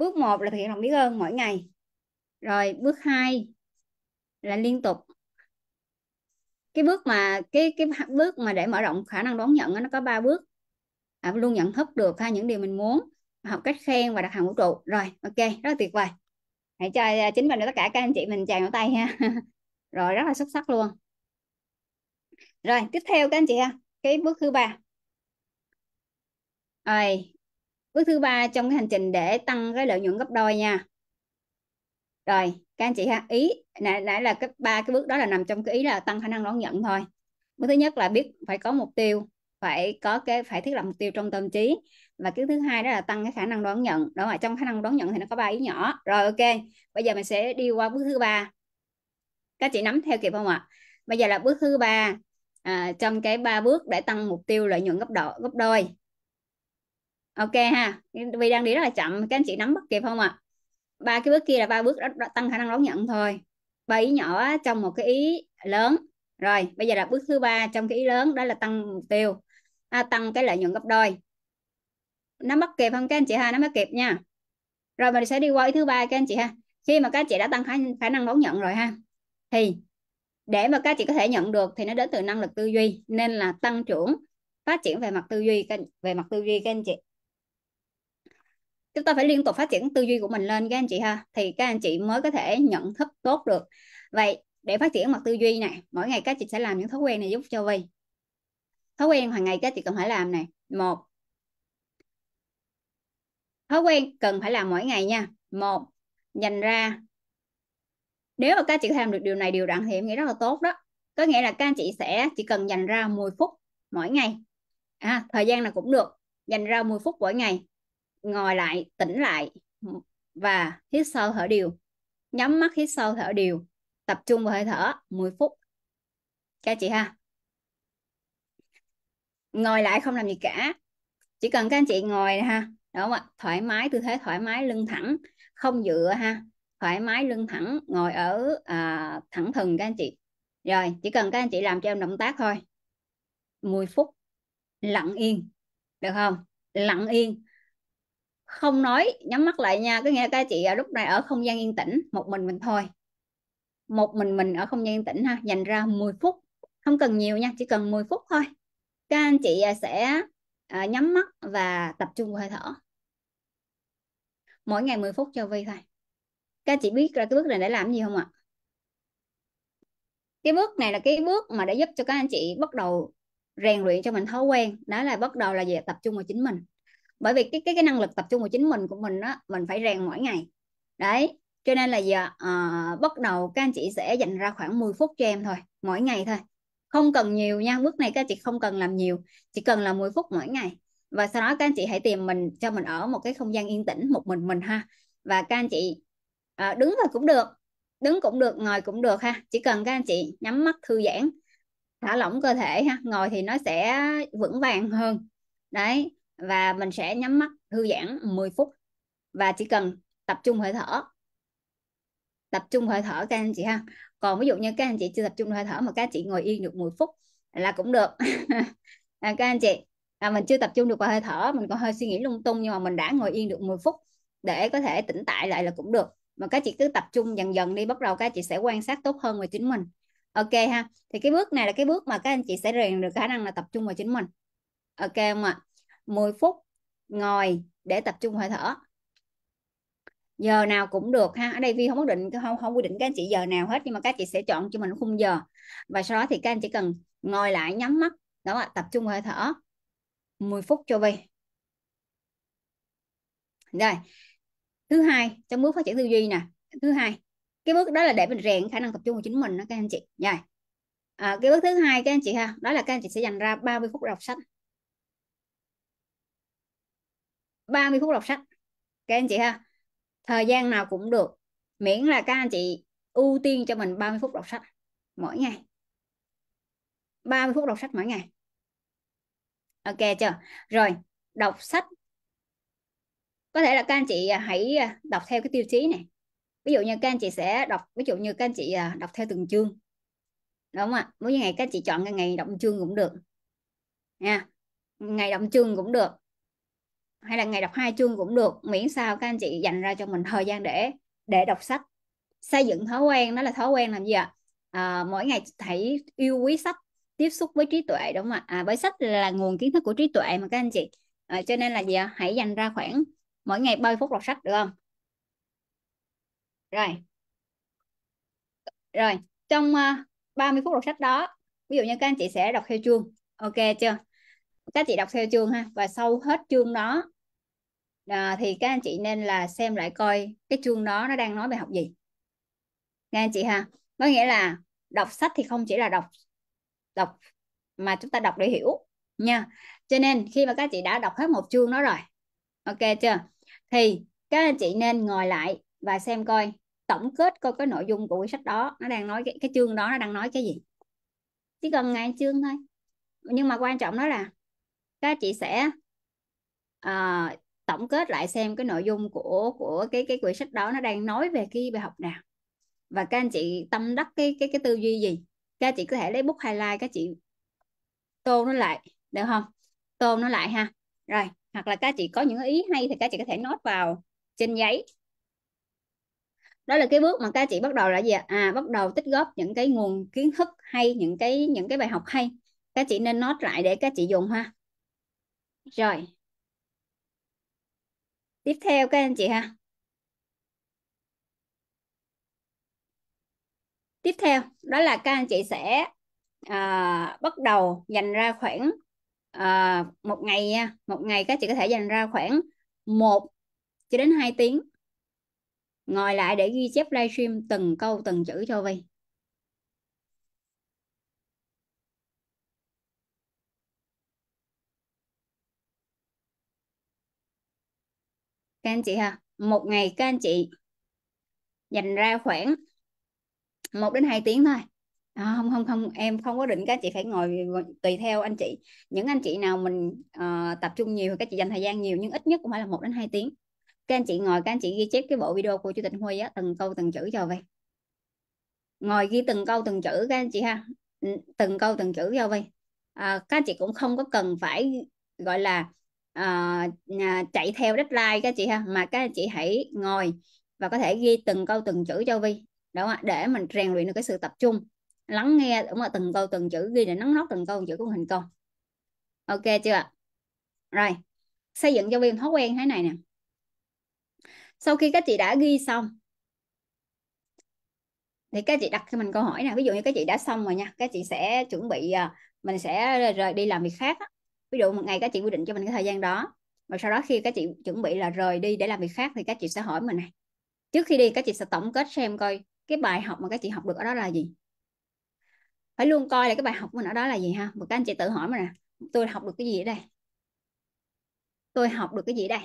Bước 1 là thực hiện lòng biết ơn mỗi ngày. Rồi bước 2 là liên tục. Cái bước mà cái cái bước mà để mở rộng khả năng đón nhận đó, nó có 3 bước. À, luôn nhận thức được ha những điều mình muốn, học cách khen và đặt hàng vũ trụ. Rồi, ok, rất là tuyệt vời. Hãy cho à, chính mình và tất cả các anh chị mình chào vào tay ha. rồi rất là xuất sắc luôn. Rồi, tiếp theo các anh chị ha, cái bước thứ ba. Rồi, bước thứ ba trong cái hành trình để tăng cái lợi nhuận gấp đôi nha rồi các anh chị ha ý nãy, nãy là cái ba cái bước đó là nằm trong cái ý là tăng khả năng đón nhận thôi bước thứ nhất là biết phải có mục tiêu phải có cái phải thiết lập mục tiêu trong tâm trí và cái thứ hai đó là tăng cái khả năng đón nhận đó là trong khả năng đón nhận thì nó có ba ý nhỏ rồi ok bây giờ mình sẽ đi qua bước thứ ba các chị nắm theo kịp không ạ bây giờ là bước thứ ba à, trong cái ba bước để tăng mục tiêu lợi nhuận gấp độ gấp đôi ok ha vì đang đi rất là chậm các anh chị nắm bắt kịp không ạ à? ba cái bước kia là ba bước đó, đó, tăng khả năng đón nhận thôi ba ý nhỏ trong một cái ý lớn rồi bây giờ là bước thứ ba trong cái ý lớn đó là tăng mục tiêu à, tăng cái lợi nhuận gấp đôi nắm bắt kịp không các anh chị ha nắm bắt kịp nha rồi mình sẽ đi qua ý thứ ba các anh chị ha khi mà các chị đã tăng khả, khả năng đón nhận rồi ha thì để mà các chị có thể nhận được thì nó đến từ năng lực tư duy nên là tăng trưởng phát triển về mặt tư duy về mặt tư duy các anh chị chúng ta phải liên tục phát triển tư duy của mình lên các anh chị ha thì các anh chị mới có thể nhận thức tốt được vậy để phát triển mặt tư duy này mỗi ngày các chị sẽ làm những thói quen này giúp cho vi thói quen hàng ngày các chị cần phải làm này một thói quen cần phải làm mỗi ngày nha một dành ra nếu mà các chị làm được điều này điều đặn thì em nghĩ rất là tốt đó có nghĩa là các anh chị sẽ chỉ cần dành ra 10 phút mỗi ngày à, thời gian là cũng được dành ra 10 phút mỗi ngày ngồi lại tĩnh lại và hít sâu thở đều nhắm mắt hít sâu thở đều tập trung vào hơi thở 10 phút các chị ha ngồi lại không làm gì cả chỉ cần các anh chị ngồi ha đúng không ạ thoải mái tư thế thoải mái lưng thẳng không dựa ha thoải mái lưng thẳng ngồi ở à, thẳng thừng các anh chị rồi chỉ cần các anh chị làm cho em động tác thôi 10 phút lặng yên được không lặng yên không nói nhắm mắt lại nha có nghĩa các chị ở lúc này ở không gian yên tĩnh một mình mình thôi một mình mình ở không gian yên tĩnh ha dành ra 10 phút không cần nhiều nha chỉ cần 10 phút thôi các anh chị à, sẽ à, nhắm mắt và tập trung hơi thở mỗi ngày 10 phút cho vi thôi các anh chị biết là cái bước này để làm gì không ạ cái bước này là cái bước mà để giúp cho các anh chị bắt đầu rèn luyện cho mình thói quen đó là bắt đầu là về tập trung vào chính mình bởi vì cái cái cái năng lực tập trung của chính mình của mình đó mình phải rèn mỗi ngày đấy cho nên là giờ uh, bắt đầu các anh chị sẽ dành ra khoảng 10 phút cho em thôi mỗi ngày thôi không cần nhiều nha bước này các anh chị không cần làm nhiều chỉ cần là 10 phút mỗi ngày và sau đó các anh chị hãy tìm mình cho mình ở một cái không gian yên tĩnh một mình mình ha và các anh chị uh, đứng thôi cũng được đứng cũng được ngồi cũng được ha chỉ cần các anh chị nhắm mắt thư giãn thả lỏng cơ thể ha ngồi thì nó sẽ vững vàng hơn đấy và mình sẽ nhắm mắt thư giãn 10 phút và chỉ cần tập trung hơi thở tập trung hơi thở các anh chị ha còn ví dụ như các anh chị chưa tập trung hơi thở mà các chị ngồi yên được 10 phút là cũng được à, các anh chị à, mình chưa tập trung được vào hơi thở mình còn hơi suy nghĩ lung tung nhưng mà mình đã ngồi yên được 10 phút để có thể tỉnh tại lại là cũng được mà các chị cứ tập trung dần dần đi bắt đầu các chị sẽ quan sát tốt hơn về chính mình ok ha thì cái bước này là cái bước mà các anh chị sẽ rèn được khả năng là tập trung vào chính mình ok không ạ 10 phút ngồi để tập trung hơi thở giờ nào cũng được ha ở đây vi không có định không không quy định các anh chị giờ nào hết nhưng mà các chị sẽ chọn cho mình khung giờ và sau đó thì các anh chỉ cần ngồi lại nhắm mắt đó là tập trung hơi thở 10 phút cho vi rồi thứ hai trong bước phát triển tư duy nè thứ hai cái bước đó là để mình rèn khả năng tập trung của chính mình đó các anh chị rồi à, cái bước thứ hai các anh chị ha đó là các anh chị sẽ dành ra 30 phút đọc sách 30 phút đọc sách các anh chị ha thời gian nào cũng được miễn là các anh chị ưu tiên cho mình 30 phút đọc sách mỗi ngày 30 phút đọc sách mỗi ngày ok chưa rồi đọc sách có thể là các anh chị à, hãy à, đọc theo cái tiêu chí này ví dụ như các anh chị sẽ đọc ví dụ như các anh chị à, đọc theo từng chương đúng không ạ mỗi ngày các anh chị chọn ngày đọc chương cũng được nha ngày đọc chương cũng được hay là ngày đọc hai chương cũng được miễn sao các anh chị dành ra cho mình thời gian để để đọc sách xây dựng thói quen đó là thói quen làm gì ạ à, mỗi ngày hãy yêu quý sách tiếp xúc với trí tuệ đúng không ạ à, với sách là nguồn kiến thức của trí tuệ mà các anh chị à, cho nên là gì ạ hãy dành ra khoảng mỗi ngày 30 phút đọc sách được không rồi rồi trong uh, à, 30 phút đọc sách đó ví dụ như các anh chị sẽ đọc theo chương ok chưa các chị đọc theo chương ha và sau hết chương đó à, thì các anh chị nên là xem lại coi cái chương đó nó đang nói về học gì nghe anh chị ha có nghĩa là đọc sách thì không chỉ là đọc đọc mà chúng ta đọc để hiểu nha cho nên khi mà các chị đã đọc hết một chương đó rồi ok chưa thì các anh chị nên ngồi lại và xem coi tổng kết coi cái nội dung của quyển sách đó nó đang nói cái, cái chương đó nó đang nói cái gì chỉ cần ngày chương thôi nhưng mà quan trọng đó là các chị sẽ à, tổng kết lại xem cái nội dung của của cái cái quyển sách đó nó đang nói về cái bài học nào và các anh chị tâm đắc cái cái cái tư duy gì các chị có thể lấy bút highlight các chị tô nó lại được không tô nó lại ha rồi hoặc là các chị có những ý hay thì các chị có thể nốt vào trên giấy đó là cái bước mà các chị bắt đầu là gì à bắt đầu tích góp những cái nguồn kiến thức hay những cái những cái bài học hay các chị nên nốt lại để các chị dùng ha rồi, tiếp theo các anh chị ha. Tiếp theo, đó là các anh chị sẽ à, bắt đầu dành ra khoảng à, một ngày nha, một ngày các chị có thể dành ra khoảng một cho đến 2 tiếng ngồi lại để ghi chép livestream từng câu từng chữ cho Vi các anh chị ha một ngày các anh chị dành ra khoảng 1 đến 2 tiếng thôi à, không không không em không có định các anh chị phải ngồi tùy theo anh chị những anh chị nào mình uh, tập trung nhiều thì các chị dành thời gian nhiều nhưng ít nhất cũng phải là 1 đến 2 tiếng các anh chị ngồi các anh chị ghi chép cái bộ video của chủ tịch Huy á từng câu từng chữ cho về ngồi ghi từng câu từng chữ các anh chị ha từng câu từng chữ cho về à, các anh chị cũng không có cần phải gọi là uh, chạy theo deadline các chị ha mà các chị hãy ngồi và có thể ghi từng câu từng chữ cho vi đúng không? để mình rèn luyện được cái sự tập trung lắng nghe đúng không? từng câu từng chữ ghi để nắn nót từng câu từng chữ của hình con ok chưa ạ rồi xây dựng cho vi thói quen thế này nè sau khi các chị đã ghi xong thì các chị đặt cho mình câu hỏi nè ví dụ như các chị đã xong rồi nha các chị sẽ chuẩn bị à, mình sẽ rời đi làm việc khác á ví dụ một ngày các chị quy định cho mình cái thời gian đó và sau đó khi các chị chuẩn bị là rời đi để làm việc khác thì các chị sẽ hỏi mình này trước khi đi các chị sẽ tổng kết xem coi cái bài học mà các chị học được ở đó là gì phải luôn coi là cái bài học mình ở đó là gì ha một các anh chị tự hỏi mình nè tôi học được cái gì ở đây tôi học được cái gì ở đây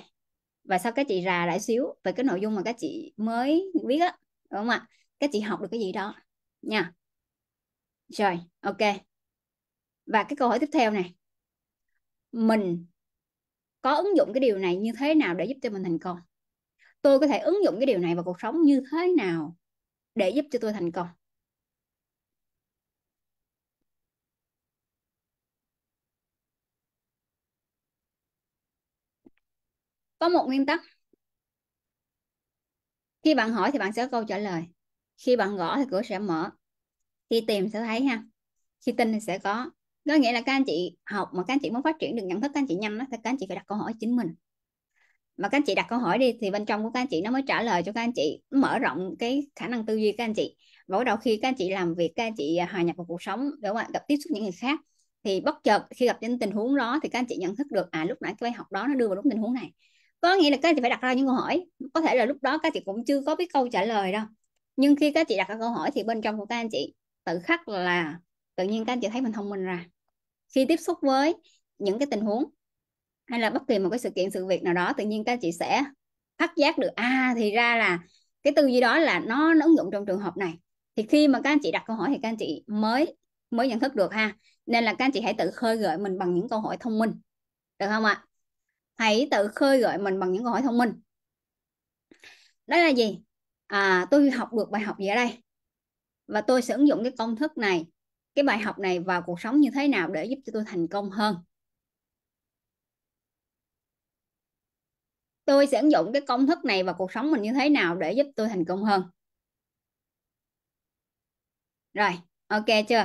và sau các chị rà lại xíu về cái nội dung mà các chị mới biết á đúng không ạ các chị học được cái gì đó nha rồi ok và cái câu hỏi tiếp theo này mình có ứng dụng cái điều này như thế nào để giúp cho mình thành công tôi có thể ứng dụng cái điều này vào cuộc sống như thế nào để giúp cho tôi thành công có một nguyên tắc khi bạn hỏi thì bạn sẽ có câu trả lời khi bạn gõ thì cửa sẽ mở khi tìm sẽ thấy ha khi tin thì sẽ có có nghĩa là các anh chị học mà các anh chị muốn phát triển được nhận thức các anh chị nhanh đó, thì các anh chị phải đặt câu hỏi chính mình mà các anh chị đặt câu hỏi đi thì bên trong của các anh chị nó mới trả lời cho các anh chị mở rộng cái khả năng tư duy các anh chị và bắt đầu khi các anh chị làm việc các anh chị hòa nhập vào cuộc sống đúng không? gặp tiếp xúc những người khác thì bất chợt khi gặp những tình huống đó thì các anh chị nhận thức được à lúc nãy cái bài học đó nó đưa vào đúng tình huống này có nghĩa là các anh chị phải đặt ra những câu hỏi có thể là lúc đó các anh chị cũng chưa có biết câu trả lời đâu nhưng khi các anh chị đặt ra câu hỏi thì bên trong của các anh chị tự khắc là tự nhiên các anh chị thấy mình thông minh ra khi tiếp xúc với những cái tình huống hay là bất kỳ một cái sự kiện sự việc nào đó tự nhiên các chị sẽ phát giác được à thì ra là cái tư duy đó là nó nó ứng dụng trong trường hợp này thì khi mà các anh chị đặt câu hỏi thì các anh chị mới mới nhận thức được ha nên là các anh chị hãy tự khơi gợi mình bằng những câu hỏi thông minh được không ạ hãy tự khơi gợi mình bằng những câu hỏi thông minh đó là gì à, tôi học được bài học gì ở đây và tôi sử dụng cái công thức này cái bài học này vào cuộc sống như thế nào để giúp cho tôi thành công hơn tôi sẽ ứng dụng cái công thức này vào cuộc sống mình như thế nào để giúp tôi thành công hơn rồi ok chưa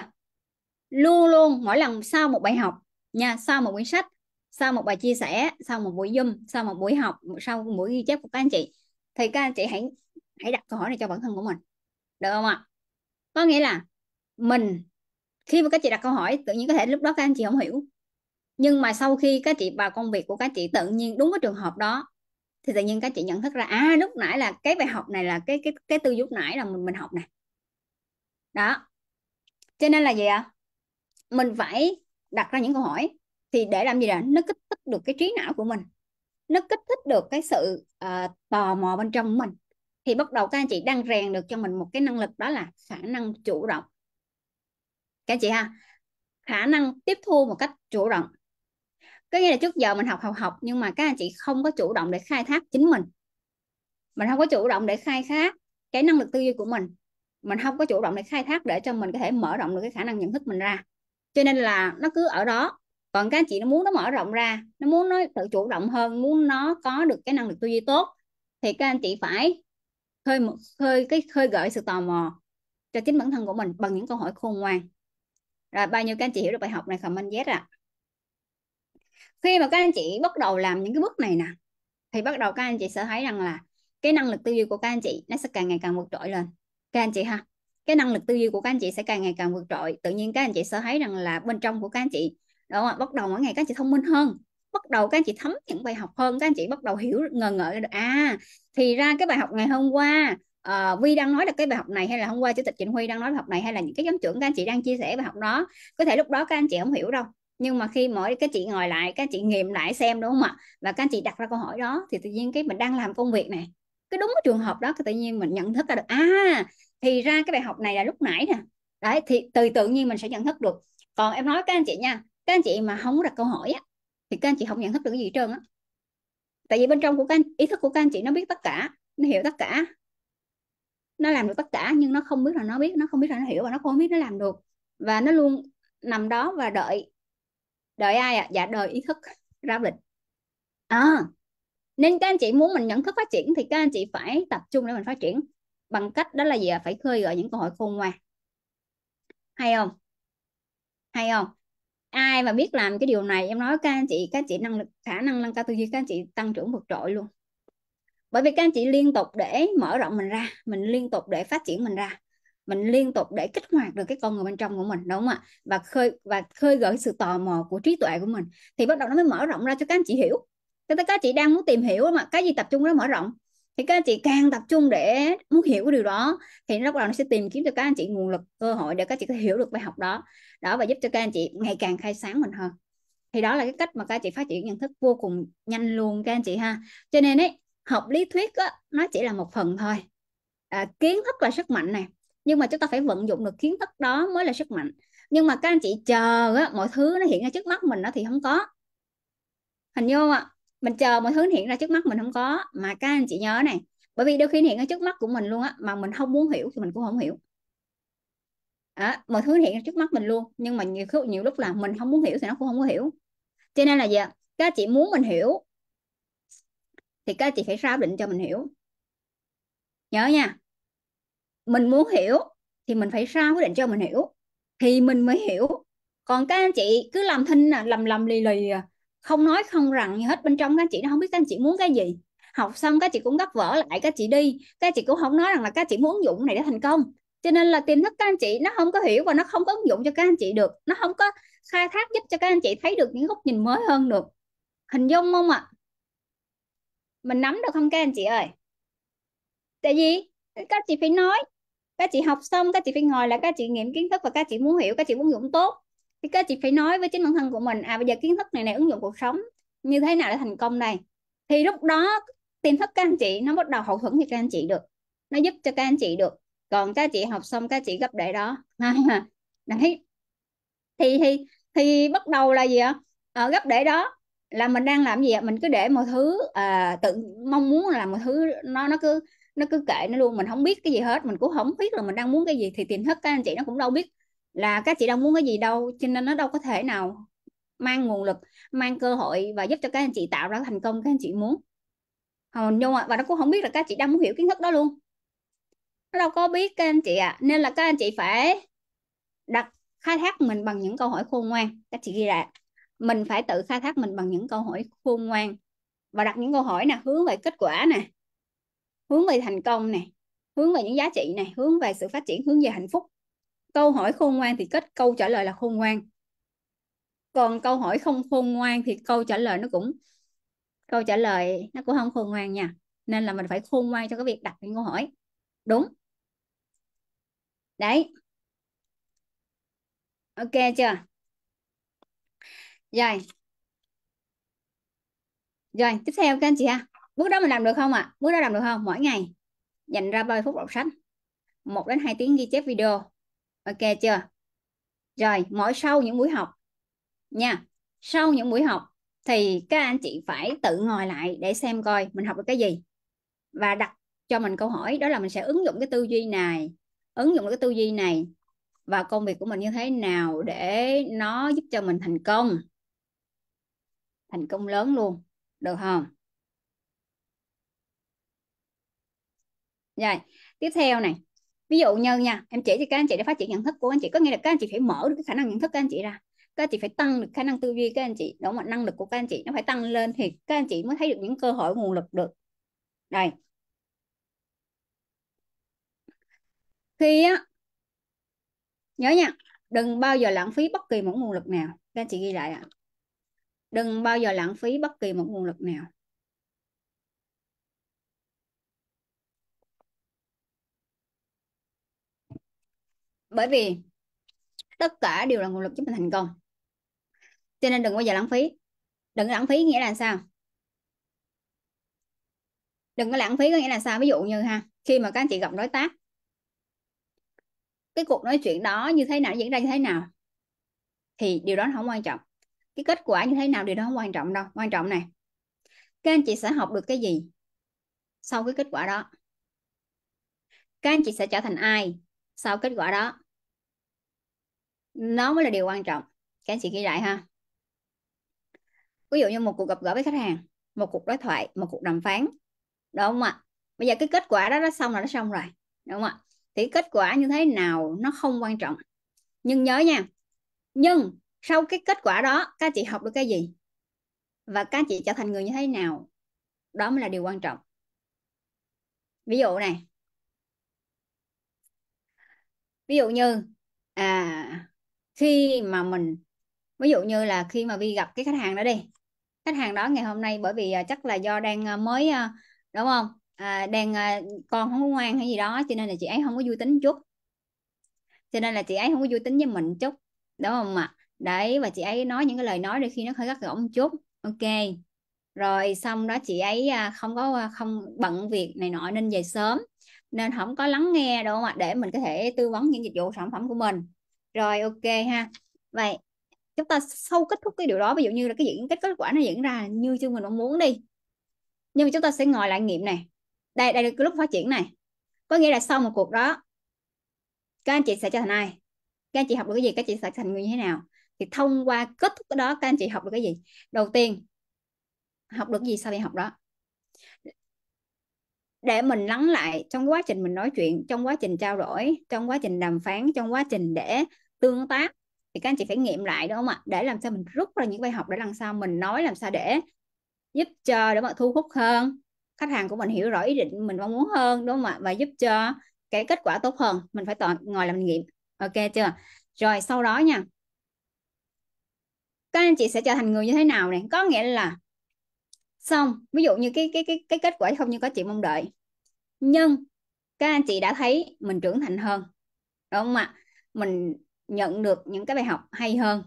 luôn luôn mỗi lần sau một bài học nha sau một quyển sách sau một bài chia sẻ sau một buổi zoom sau một buổi học sau một buổi ghi chép của các anh chị thì các anh chị hãy hãy đặt câu hỏi này cho bản thân của mình được không ạ có nghĩa là mình khi mà các chị đặt câu hỏi tự nhiên có thể lúc đó các anh chị không hiểu nhưng mà sau khi các chị vào công việc của các chị tự nhiên đúng cái trường hợp đó thì tự nhiên các chị nhận thức ra à lúc nãy là cái bài học này là cái cái cái tư duy nãy là mình mình học này đó cho nên là gì ạ à? mình phải đặt ra những câu hỏi thì để làm gì là nó kích thích được cái trí não của mình nó kích thích được cái sự uh, tò mò bên trong mình thì bắt đầu các anh chị đang rèn được cho mình một cái năng lực đó là khả năng chủ động các chị ha khả năng tiếp thu một cách chủ động có nghĩa là trước giờ mình học học học nhưng mà các anh chị không có chủ động để khai thác chính mình mình không có chủ động để khai thác cái năng lực tư duy của mình mình không có chủ động để khai thác để cho mình có thể mở rộng được cái khả năng nhận thức mình ra cho nên là nó cứ ở đó còn các anh chị nó muốn nó mở rộng ra nó muốn nó tự chủ động hơn muốn nó có được cái năng lực tư duy tốt thì các anh chị phải khơi khơi cái khơi gợi sự tò mò cho chính bản thân của mình bằng những câu hỏi khôn ngoan rồi bao nhiêu các anh chị hiểu được bài học này comment yes ạ à. khi mà các anh chị bắt đầu làm những cái bước này nè thì bắt đầu các anh chị sẽ thấy rằng là cái năng lực tư duy của các anh chị nó sẽ càng ngày càng vượt trội lên các anh chị ha cái năng lực tư duy của các anh chị sẽ càng ngày càng vượt trội tự nhiên các anh chị sẽ thấy rằng là bên trong của các anh chị đúng bắt đầu mỗi ngày các anh chị thông minh hơn bắt đầu các anh chị thấm những bài học hơn các anh chị bắt đầu hiểu ngờ ngợ được à thì ra cái bài học ngày hôm qua Ờ, uh, Vi đang nói là cái bài học này hay là hôm qua chủ tịch Trịnh Huy đang nói bài học này hay là những cái nhóm trưởng các anh chị đang chia sẻ bài học đó có thể lúc đó các anh chị không hiểu đâu nhưng mà khi mỗi các chị ngồi lại các chị nghiệm lại xem đúng không ạ và các anh chị đặt ra câu hỏi đó thì tự nhiên cái mình đang làm công việc này cái đúng cái trường hợp đó thì tự nhiên mình nhận thức ra được à thì ra cái bài học này là lúc nãy nè đấy thì từ tự nhiên mình sẽ nhận thức được còn em nói các anh chị nha các anh chị mà không đặt câu hỏi á thì các anh chị không nhận thức được cái gì trơn á tại vì bên trong của các anh, ý thức của các anh chị nó biết tất cả nó hiểu tất cả nó làm được tất cả nhưng nó không biết là nó biết nó không biết là nó hiểu và nó không biết nó làm được và nó luôn nằm đó và đợi đợi ai ạ à? dạ đợi ý thức ra lịch à, nên các anh chị muốn mình nhận thức phát triển thì các anh chị phải tập trung để mình phát triển bằng cách đó là gì à? phải khơi gợi những câu hỏi khôn ngoan hay không hay không ai mà biết làm cái điều này em nói các anh chị các anh chị năng lực khả năng nâng cao tư duy các anh chị tăng trưởng vượt trội luôn bởi vì các anh chị liên tục để mở rộng mình ra mình liên tục để phát triển mình ra mình liên tục để kích hoạt được cái con người bên trong của mình đúng không ạ và khơi và khơi gợi sự tò mò của trí tuệ của mình thì bắt đầu nó mới mở rộng ra cho các anh chị hiểu thế các anh chị đang muốn tìm hiểu mà cái gì tập trung nó mở rộng thì các anh chị càng tập trung để muốn hiểu cái điều đó thì nó bắt đầu nó sẽ tìm kiếm cho các anh chị nguồn lực cơ hội để các anh chị có hiểu được bài học đó đó và giúp cho các anh chị ngày càng khai sáng mình hơn thì đó là cái cách mà các anh chị phát triển nhận thức vô cùng nhanh luôn các anh chị ha cho nên ấy học lý thuyết á, nó chỉ là một phần thôi à, kiến thức là sức mạnh này nhưng mà chúng ta phải vận dụng được kiến thức đó mới là sức mạnh nhưng mà các anh chị chờ á, mọi thứ nó hiện ra trước mắt mình nó thì không có hình như không ạ mình chờ mọi thứ hiện ra trước mắt mình không có mà các anh chị nhớ này bởi vì đôi khi hiện ra trước mắt của mình luôn á mà mình không muốn hiểu thì mình cũng không hiểu à, mọi thứ hiện ra trước mắt mình luôn nhưng mà nhiều, nhiều lúc là mình không muốn hiểu thì nó cũng không có hiểu cho nên là gì các chị muốn mình hiểu thì các chị phải ráo định cho mình hiểu nhớ nha mình muốn hiểu thì mình phải ra quyết định cho mình hiểu thì mình mới hiểu còn các anh chị cứ làm thinh à, lầm lầm lì lì à, không nói không rằng gì hết bên trong các anh chị nó không biết các anh chị muốn cái gì học xong các chị cũng gấp vỡ lại các chị đi các chị cũng không nói rằng là các chị muốn ứng dụng này để thành công cho nên là tiềm thức các anh chị nó không có hiểu và nó không có ứng dụng cho các anh chị được nó không có khai thác giúp cho các anh chị thấy được những góc nhìn mới hơn được hình dung không ạ à? mình nắm được không các anh chị ơi tại vì các chị phải nói các chị học xong các chị phải ngồi là các chị nghiệm kiến thức và các chị muốn hiểu các chị muốn dụng tốt thì các chị phải nói với chính bản thân của mình à bây giờ kiến thức này này ứng dụng cuộc sống như thế nào để thành công đây thì lúc đó tiềm thức các anh chị nó bắt đầu hậu thuẫn cho các anh chị được nó giúp cho các anh chị được còn các chị học xong các chị gấp để đó đấy thì thì thì bắt đầu là gì ạ ở ờ, gấp để đó là mình đang làm gì ạ mình cứ để mọi thứ à, tự mong muốn là mọi thứ nó nó cứ nó cứ kệ nó luôn mình không biết cái gì hết mình cũng không biết là mình đang muốn cái gì thì tiềm thức các anh chị nó cũng đâu biết là các chị đang muốn cái gì đâu cho nên nó đâu có thể nào mang nguồn lực mang cơ hội và giúp cho các anh chị tạo ra thành công các anh chị muốn hồn ờ, nhung ạ và nó cũng không biết là các chị đang muốn hiểu kiến thức đó luôn nó đâu có biết các anh chị ạ à. nên là các anh chị phải đặt khai thác mình bằng những câu hỏi khôn ngoan các chị ghi lại mình phải tự khai thác mình bằng những câu hỏi khôn ngoan và đặt những câu hỏi nè hướng về kết quả nè hướng về thành công nè hướng về những giá trị này hướng về sự phát triển hướng về hạnh phúc câu hỏi khôn ngoan thì kết câu trả lời là khôn ngoan còn câu hỏi không khôn ngoan thì câu trả lời nó cũng câu trả lời nó cũng không khôn ngoan nha nên là mình phải khôn ngoan cho cái việc đặt những câu hỏi đúng đấy ok chưa rồi rồi tiếp theo các anh chị ha bước đó mình làm được không ạ à? bước đó làm được không mỗi ngày dành ra 30 phút đọc sách 1 đến 2 tiếng ghi chép video ok chưa rồi mỗi sau những buổi học nha sau những buổi học thì các anh chị phải tự ngồi lại để xem coi mình học được cái gì và đặt cho mình câu hỏi đó là mình sẽ ứng dụng cái tư duy này ứng dụng cái tư duy này và công việc của mình như thế nào để nó giúp cho mình thành công thành công lớn luôn được không rồi tiếp theo này ví dụ như nha em chỉ cho các anh chị để phát triển nhận thức của anh chị có nghĩa là các anh chị phải mở được cái khả năng nhận thức các anh chị ra các anh chị phải tăng được khả năng tư duy các anh chị đúng mà năng lực của các anh chị nó phải tăng lên thì các anh chị mới thấy được những cơ hội nguồn lực được đây khi á nhớ nha đừng bao giờ lãng phí bất kỳ một nguồn lực nào các anh chị ghi lại ạ à đừng bao giờ lãng phí bất kỳ một nguồn lực nào bởi vì tất cả đều là nguồn lực giúp mình thành công cho nên đừng bao giờ lãng phí đừng lãng phí nghĩa là sao đừng có lãng phí có nghĩa là sao ví dụ như ha khi mà các anh chị gặp đối tác cái cuộc nói chuyện đó như thế nào diễn ra như thế nào thì điều đó không quan trọng cái kết quả như thế nào điều đó không quan trọng đâu quan trọng này các anh chị sẽ học được cái gì sau cái kết quả đó các anh chị sẽ trở thành ai sau kết quả đó nó mới là điều quan trọng các anh chị ghi lại ha ví dụ như một cuộc gặp gỡ với khách hàng một cuộc đối thoại một cuộc đàm phán đúng không ạ bây giờ cái kết quả đó nó xong là nó xong rồi đúng không ạ thì kết quả như thế nào nó không quan trọng nhưng nhớ nha nhưng sau cái kết quả đó các chị học được cái gì và các chị trở thành người như thế nào đó mới là điều quan trọng ví dụ này ví dụ như à khi mà mình ví dụ như là khi mà vi gặp cái khách hàng đó đi khách hàng đó ngày hôm nay bởi vì à, chắc là do đang à, mới à, đúng không à, đang con không ngoan hay gì đó cho nên là chị ấy không có vui tính chút cho nên là chị ấy không có vui tính với mình chút đúng không ạ đấy và chị ấy nói những cái lời nói đôi khi nó hơi gắt gỏng một chút ok rồi xong đó chị ấy à, không có à, không bận việc này nọ nên về sớm nên không có lắng nghe đâu mà để mình có thể tư vấn những dịch vụ sản phẩm của mình rồi ok ha vậy chúng ta sau kết thúc cái điều đó ví dụ như là cái diễn cái kết quả nó diễn ra như chưa mình mong muốn đi nhưng mà chúng ta sẽ ngồi lại nghiệm này đây đây là cái lúc phát triển này có nghĩa là sau một cuộc đó các anh chị sẽ trở thành ai các anh chị học được cái gì các anh chị sẽ thành người như thế nào thì thông qua kết thúc đó các anh chị học được cái gì đầu tiên học được gì sau khi học đó để mình lắng lại trong quá trình mình nói chuyện trong quá trình trao đổi trong quá trình đàm phán trong quá trình để tương tác thì các anh chị phải nghiệm lại đúng không ạ để làm sao mình rút ra những bài học để lần sau mình nói làm sao để giúp cho để mà thu hút hơn khách hàng của mình hiểu rõ ý định mình mong muốn hơn đúng không ạ và giúp cho cái kết quả tốt hơn mình phải toàn ngồi làm nghiệm ok chưa rồi sau đó nha các anh chị sẽ trở thành người như thế nào này có nghĩa là xong ví dụ như cái cái cái cái kết quả không như có chị mong đợi nhưng các anh chị đã thấy mình trưởng thành hơn đúng không ạ mình nhận được những cái bài học hay hơn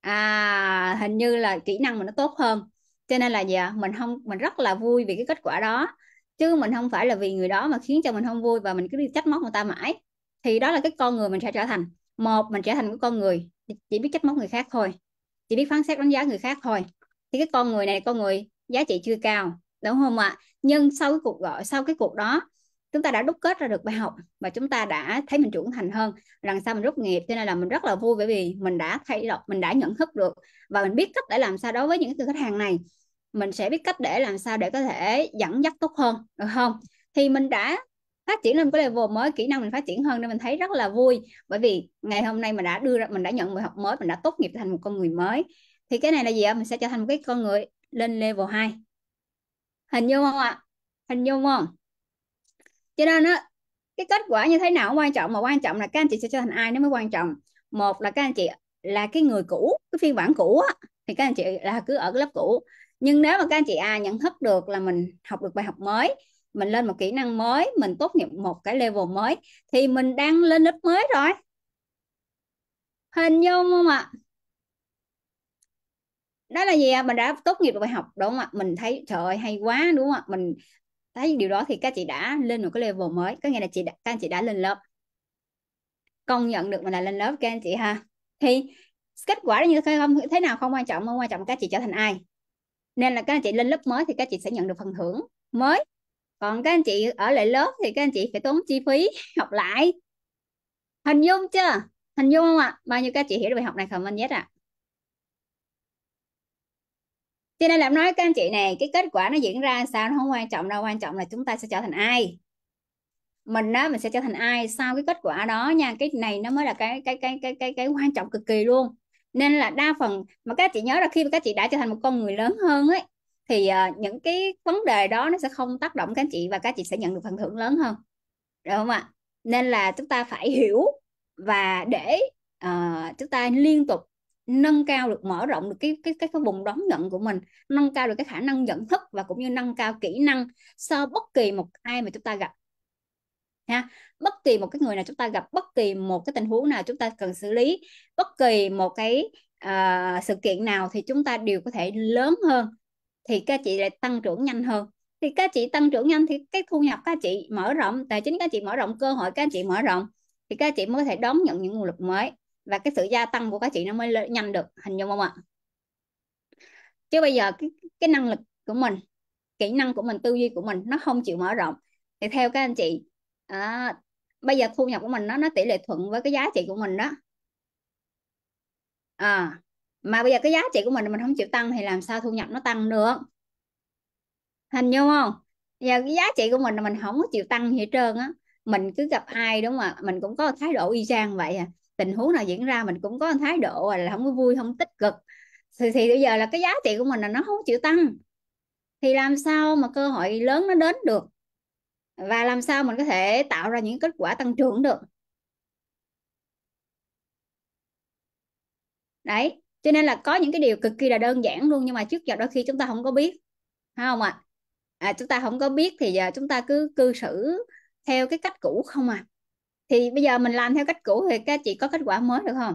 à hình như là kỹ năng mình nó tốt hơn cho nên là gì à? mình không mình rất là vui vì cái kết quả đó chứ mình không phải là vì người đó mà khiến cho mình không vui và mình cứ đi trách móc người ta mãi thì đó là cái con người mình sẽ trở thành một mình trở thành cái con người chỉ biết trách móc người khác thôi chỉ biết phán xét đánh giá người khác thôi thì cái con người này con người giá trị chưa cao đúng không ạ nhưng sau cái cuộc gọi sau cái cuộc đó chúng ta đã đúc kết ra được bài học và chúng ta đã thấy mình trưởng thành hơn rằng sao mình rút nghiệp cho nên là mình rất là vui bởi vì mình đã thay đổi mình đã nhận thức được và mình biết cách để làm sao đối với những cái khách hàng này mình sẽ biết cách để làm sao để có thể dẫn dắt tốt hơn được không thì mình đã phát triển lên một cái level mới kỹ năng mình phát triển hơn nên mình thấy rất là vui bởi vì ngày hôm nay mình đã đưa ra mình đã nhận người học mới mình đã tốt nghiệp thành một con người mới thì cái này là gì ạ mình sẽ trở thành một cái con người lên level 2 hình dung không ạ hình dung không cho nên á cái kết quả như thế nào không quan trọng mà quan trọng là các anh chị sẽ trở thành ai nó mới quan trọng một là các anh chị là cái người cũ cái phiên bản cũ á, thì các anh chị là cứ ở cái lớp cũ nhưng nếu mà các anh chị à nhận thức được là mình học được bài học mới mình lên một kỹ năng mới mình tốt nghiệp một cái level mới thì mình đang lên lớp mới rồi hình dung không ạ đó là gì à? mình đã tốt nghiệp bài học đúng không ạ mình thấy trời ơi, hay quá đúng không ạ mình thấy điều đó thì các chị đã lên một cái level mới có nghĩa là chị đã, các anh chị đã lên lớp công nhận được mình là lên lớp các anh chị ha thì kết quả như thế không thế nào không quan trọng không quan trọng các chị trở thành ai nên là các anh chị lên lớp mới thì các chị sẽ nhận được phần thưởng mới còn các anh chị ở lại lớp thì các anh chị phải tốn chi phí học lại hình dung chưa hình dung không ạ bao nhiêu các chị hiểu được bài học này comment nhất ạ à? cho nên là em nói các anh chị này cái kết quả nó diễn ra sao nó không quan trọng đâu quan trọng là chúng ta sẽ trở thành ai mình đó mình sẽ trở thành ai sau cái kết quả đó nha cái này nó mới là cái cái cái cái cái cái quan trọng cực kỳ luôn nên là đa phần mà các chị nhớ là khi mà các chị đã trở thành một con người lớn hơn ấy thì uh, những cái vấn đề đó nó sẽ không tác động các chị và các chị sẽ nhận được phần thưởng lớn hơn được không ạ nên là chúng ta phải hiểu và để uh, chúng ta liên tục nâng cao được mở rộng được cái cái cái cái vùng đón nhận của mình nâng cao được cái khả năng nhận thức và cũng như nâng cao kỹ năng so bất kỳ một ai mà chúng ta gặp ha bất kỳ một cái người nào chúng ta gặp bất kỳ một cái tình huống nào chúng ta cần xử lý bất kỳ một cái uh, sự kiện nào thì chúng ta đều có thể lớn hơn thì các chị lại tăng trưởng nhanh hơn thì các chị tăng trưởng nhanh thì cái thu nhập các chị mở rộng tài chính các chị mở rộng cơ hội các chị mở rộng thì các chị mới có thể đón nhận những nguồn lực mới và cái sự gia tăng của các chị nó mới lên, nhanh được hình dung không ạ chứ bây giờ cái, cái năng lực của mình kỹ năng của mình tư duy của mình nó không chịu mở rộng thì theo các anh chị à, bây giờ thu nhập của mình nó nó tỷ lệ thuận với cái giá trị của mình đó à mà bây giờ cái giá trị của mình mình không chịu tăng thì làm sao thu nhập nó tăng được hình như không giờ cái giá trị của mình là mình không có chịu tăng gì hết trơn á mình cứ gặp ai đúng không ạ mình cũng có thái độ y chang vậy à tình huống nào diễn ra mình cũng có thái độ à, là không có vui không tích cực thì, thì bây giờ là cái giá trị của mình là nó không chịu tăng thì làm sao mà cơ hội lớn nó đến được và làm sao mình có thể tạo ra những kết quả tăng trưởng được đấy cho nên là có những cái điều cực kỳ là đơn giản luôn nhưng mà trước giờ đôi khi chúng ta không có biết phải không ạ à? à, chúng ta không có biết thì giờ à, chúng ta cứ cư xử theo cái cách cũ không à thì bây giờ mình làm theo cách cũ thì các chị có kết quả mới được không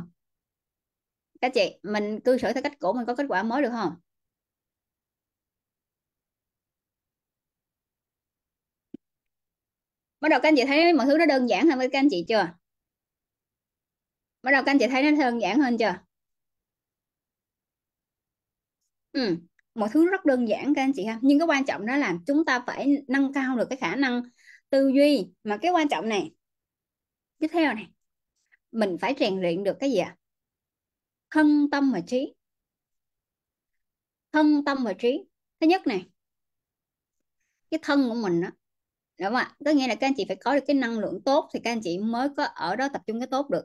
các chị mình cư xử theo cách cũ mình có kết quả mới được không bắt đầu các anh chị thấy mọi thứ nó đơn giản hơn với các anh chị chưa bắt đầu các anh chị thấy nó đơn giản hơn chưa ừ. mọi thứ rất đơn giản các anh chị ha nhưng cái quan trọng đó là chúng ta phải nâng cao được cái khả năng tư duy mà cái quan trọng này tiếp theo này mình phải rèn luyện được cái gì ạ à? thân tâm và trí thân tâm và trí thứ nhất này cái thân của mình đó đúng không ạ có nghĩa là các anh chị phải có được cái năng lượng tốt thì các anh chị mới có ở đó tập trung cái tốt được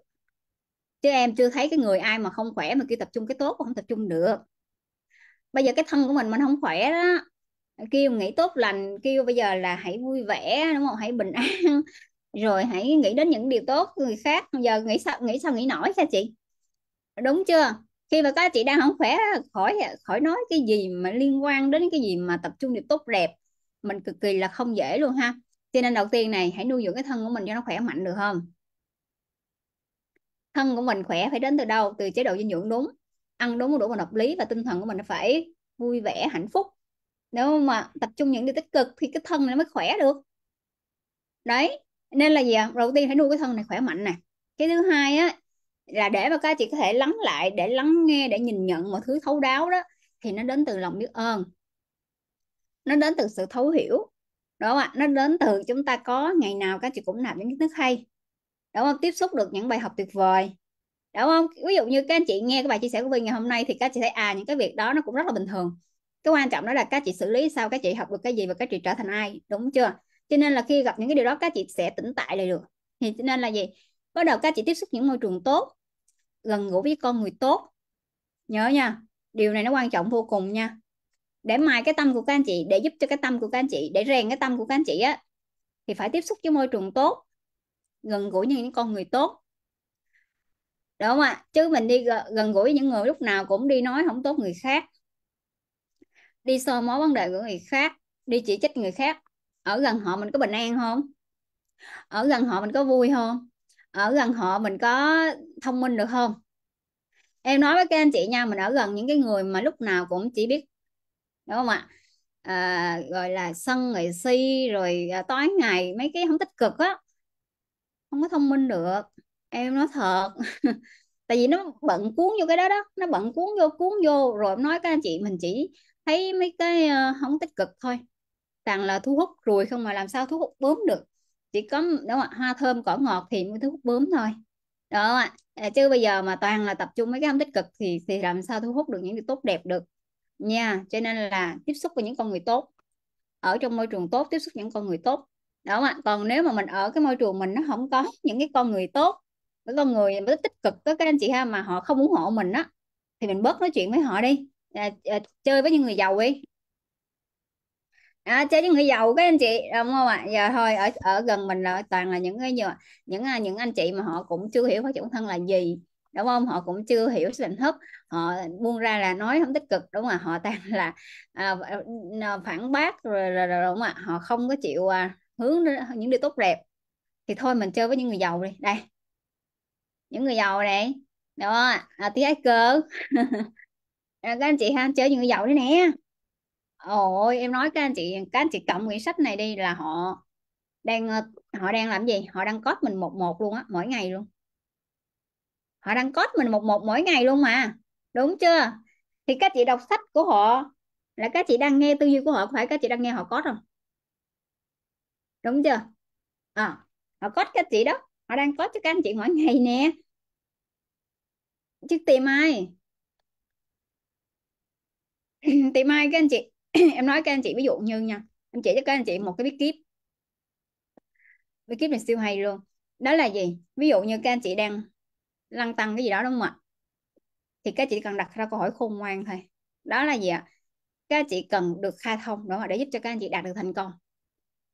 chứ em chưa thấy cái người ai mà không khỏe mà kêu tập trung cái tốt mà không tập trung được bây giờ cái thân của mình mình không khỏe đó kêu nghĩ tốt lành kêu bây giờ là hãy vui vẻ đúng không hãy bình an rồi hãy nghĩ đến những điều tốt người khác giờ nghĩ sao nghĩ sao nghĩ nổi sao chị đúng chưa khi mà các chị đang không khỏe khỏi khỏi nói cái gì mà liên quan đến cái gì mà tập trung điều tốt đẹp mình cực kỳ là không dễ luôn ha cho nên đầu tiên này hãy nuôi dưỡng cái thân của mình cho nó khỏe mạnh được không thân của mình khỏe phải đến từ đâu từ chế độ dinh dưỡng đúng ăn đúng đủ và hợp lý và tinh thần của mình nó phải vui vẻ hạnh phúc nếu mà tập trung những điều tích cực thì cái thân này mới khỏe được đấy nên là gì à? đầu tiên phải nuôi cái thân này khỏe mạnh này cái thứ hai á là để mà các chị có thể lắng lại để lắng nghe để nhìn nhận mọi thứ thấu đáo đó thì nó đến từ lòng biết ơn nó đến từ sự thấu hiểu đúng không ạ nó đến từ chúng ta có ngày nào các chị cũng nạp những kiến thức hay đúng không tiếp xúc được những bài học tuyệt vời đúng không ví dụ như các anh chị nghe cái bài chia sẻ của Vy ngày hôm nay thì các chị thấy à những cái việc đó nó cũng rất là bình thường cái quan trọng đó là các chị xử lý sao các chị học được cái gì và các chị trở thành ai đúng chưa cho nên là khi gặp những cái điều đó các chị sẽ tỉnh tại lại được thì cho nên là gì bắt đầu các chị tiếp xúc những môi trường tốt gần gũi với con người tốt nhớ nha điều này nó quan trọng vô cùng nha để mài cái tâm của các anh chị để giúp cho cái tâm của các anh chị để rèn cái tâm của các anh chị á thì phải tiếp xúc với môi trường tốt gần gũi như những con người tốt đúng không ạ chứ mình đi gần gũi những người lúc nào cũng đi nói không tốt người khác đi soi mối vấn đề của người khác đi chỉ trích người khác ở gần họ mình có bình an không ở gần họ mình có vui không ở gần họ mình có thông minh được không em nói với các anh chị nha mình ở gần những cái người mà lúc nào cũng chỉ biết đúng không ạ à, gọi là sân người si rồi à, toán ngày mấy cái không tích cực á không có thông minh được em nói thật tại vì nó bận cuốn vô cái đó đó nó bận cuốn vô cuốn vô rồi em nói các anh chị mình chỉ thấy mấy cái uh, không tích cực thôi toàn là thu hút ruồi không mà làm sao thu hút bướm được chỉ có đúng ạ hoa thơm cỏ ngọt thì mới thu hút bướm thôi đó ạ à, chứ bây giờ mà toàn là tập trung mấy cái âm tích cực thì thì làm sao thu hút được những điều tốt đẹp được nha cho nên là tiếp xúc với những con người tốt ở trong môi trường tốt tiếp xúc những con người tốt đó ạ còn nếu mà mình ở cái môi trường mình nó không có những cái con người tốt với con người với tích cực có các anh chị ha mà họ không ủng hộ mình á thì mình bớt nói chuyện với họ đi à, à, chơi với những người giàu đi à, chơi với người giàu các anh chị đúng không ạ giờ thôi ở ở gần mình là toàn là những cái những à, những anh chị mà họ cũng chưa hiểu phát triển thân là gì đúng không họ cũng chưa hiểu sự định thức họ buông ra là nói không tích cực đúng không ạ họ toàn là à, phản bác rồi, rồi, rồi đúng không ạ họ không có chịu à, hướng những điều tốt đẹp thì thôi mình chơi với những người giàu đi đây những người giàu này đó là tí cơ các anh chị ha chơi những người giàu đấy nè ôi em nói các anh chị các anh chị cầm quyển sách này đi là họ đang ờ, họ đang làm gì họ đang cốt mình một một luôn á mỗi ngày luôn họ đang cốt mình một một mỗi ngày luôn mà đúng chưa thì các chị đọc sách của họ là các chị đang nghe tư duy của họ phải các chị đang nghe họ cốt không đúng chưa à họ cốt các chị đó họ đang có cho các anh chị mỗi ngày nè chứ tìm ai tìm ai các anh chị em nói các anh chị ví dụ như nha em chỉ cho các anh chị một cái bí kíp bí kíp này siêu hay luôn đó là gì ví dụ như các anh chị đang lăn tăng cái gì đó đúng không ạ thì các chị cần đặt ra câu hỏi khôn ngoan thôi đó là gì ạ các chị cần được khai thông đó để giúp cho các anh chị đạt được thành công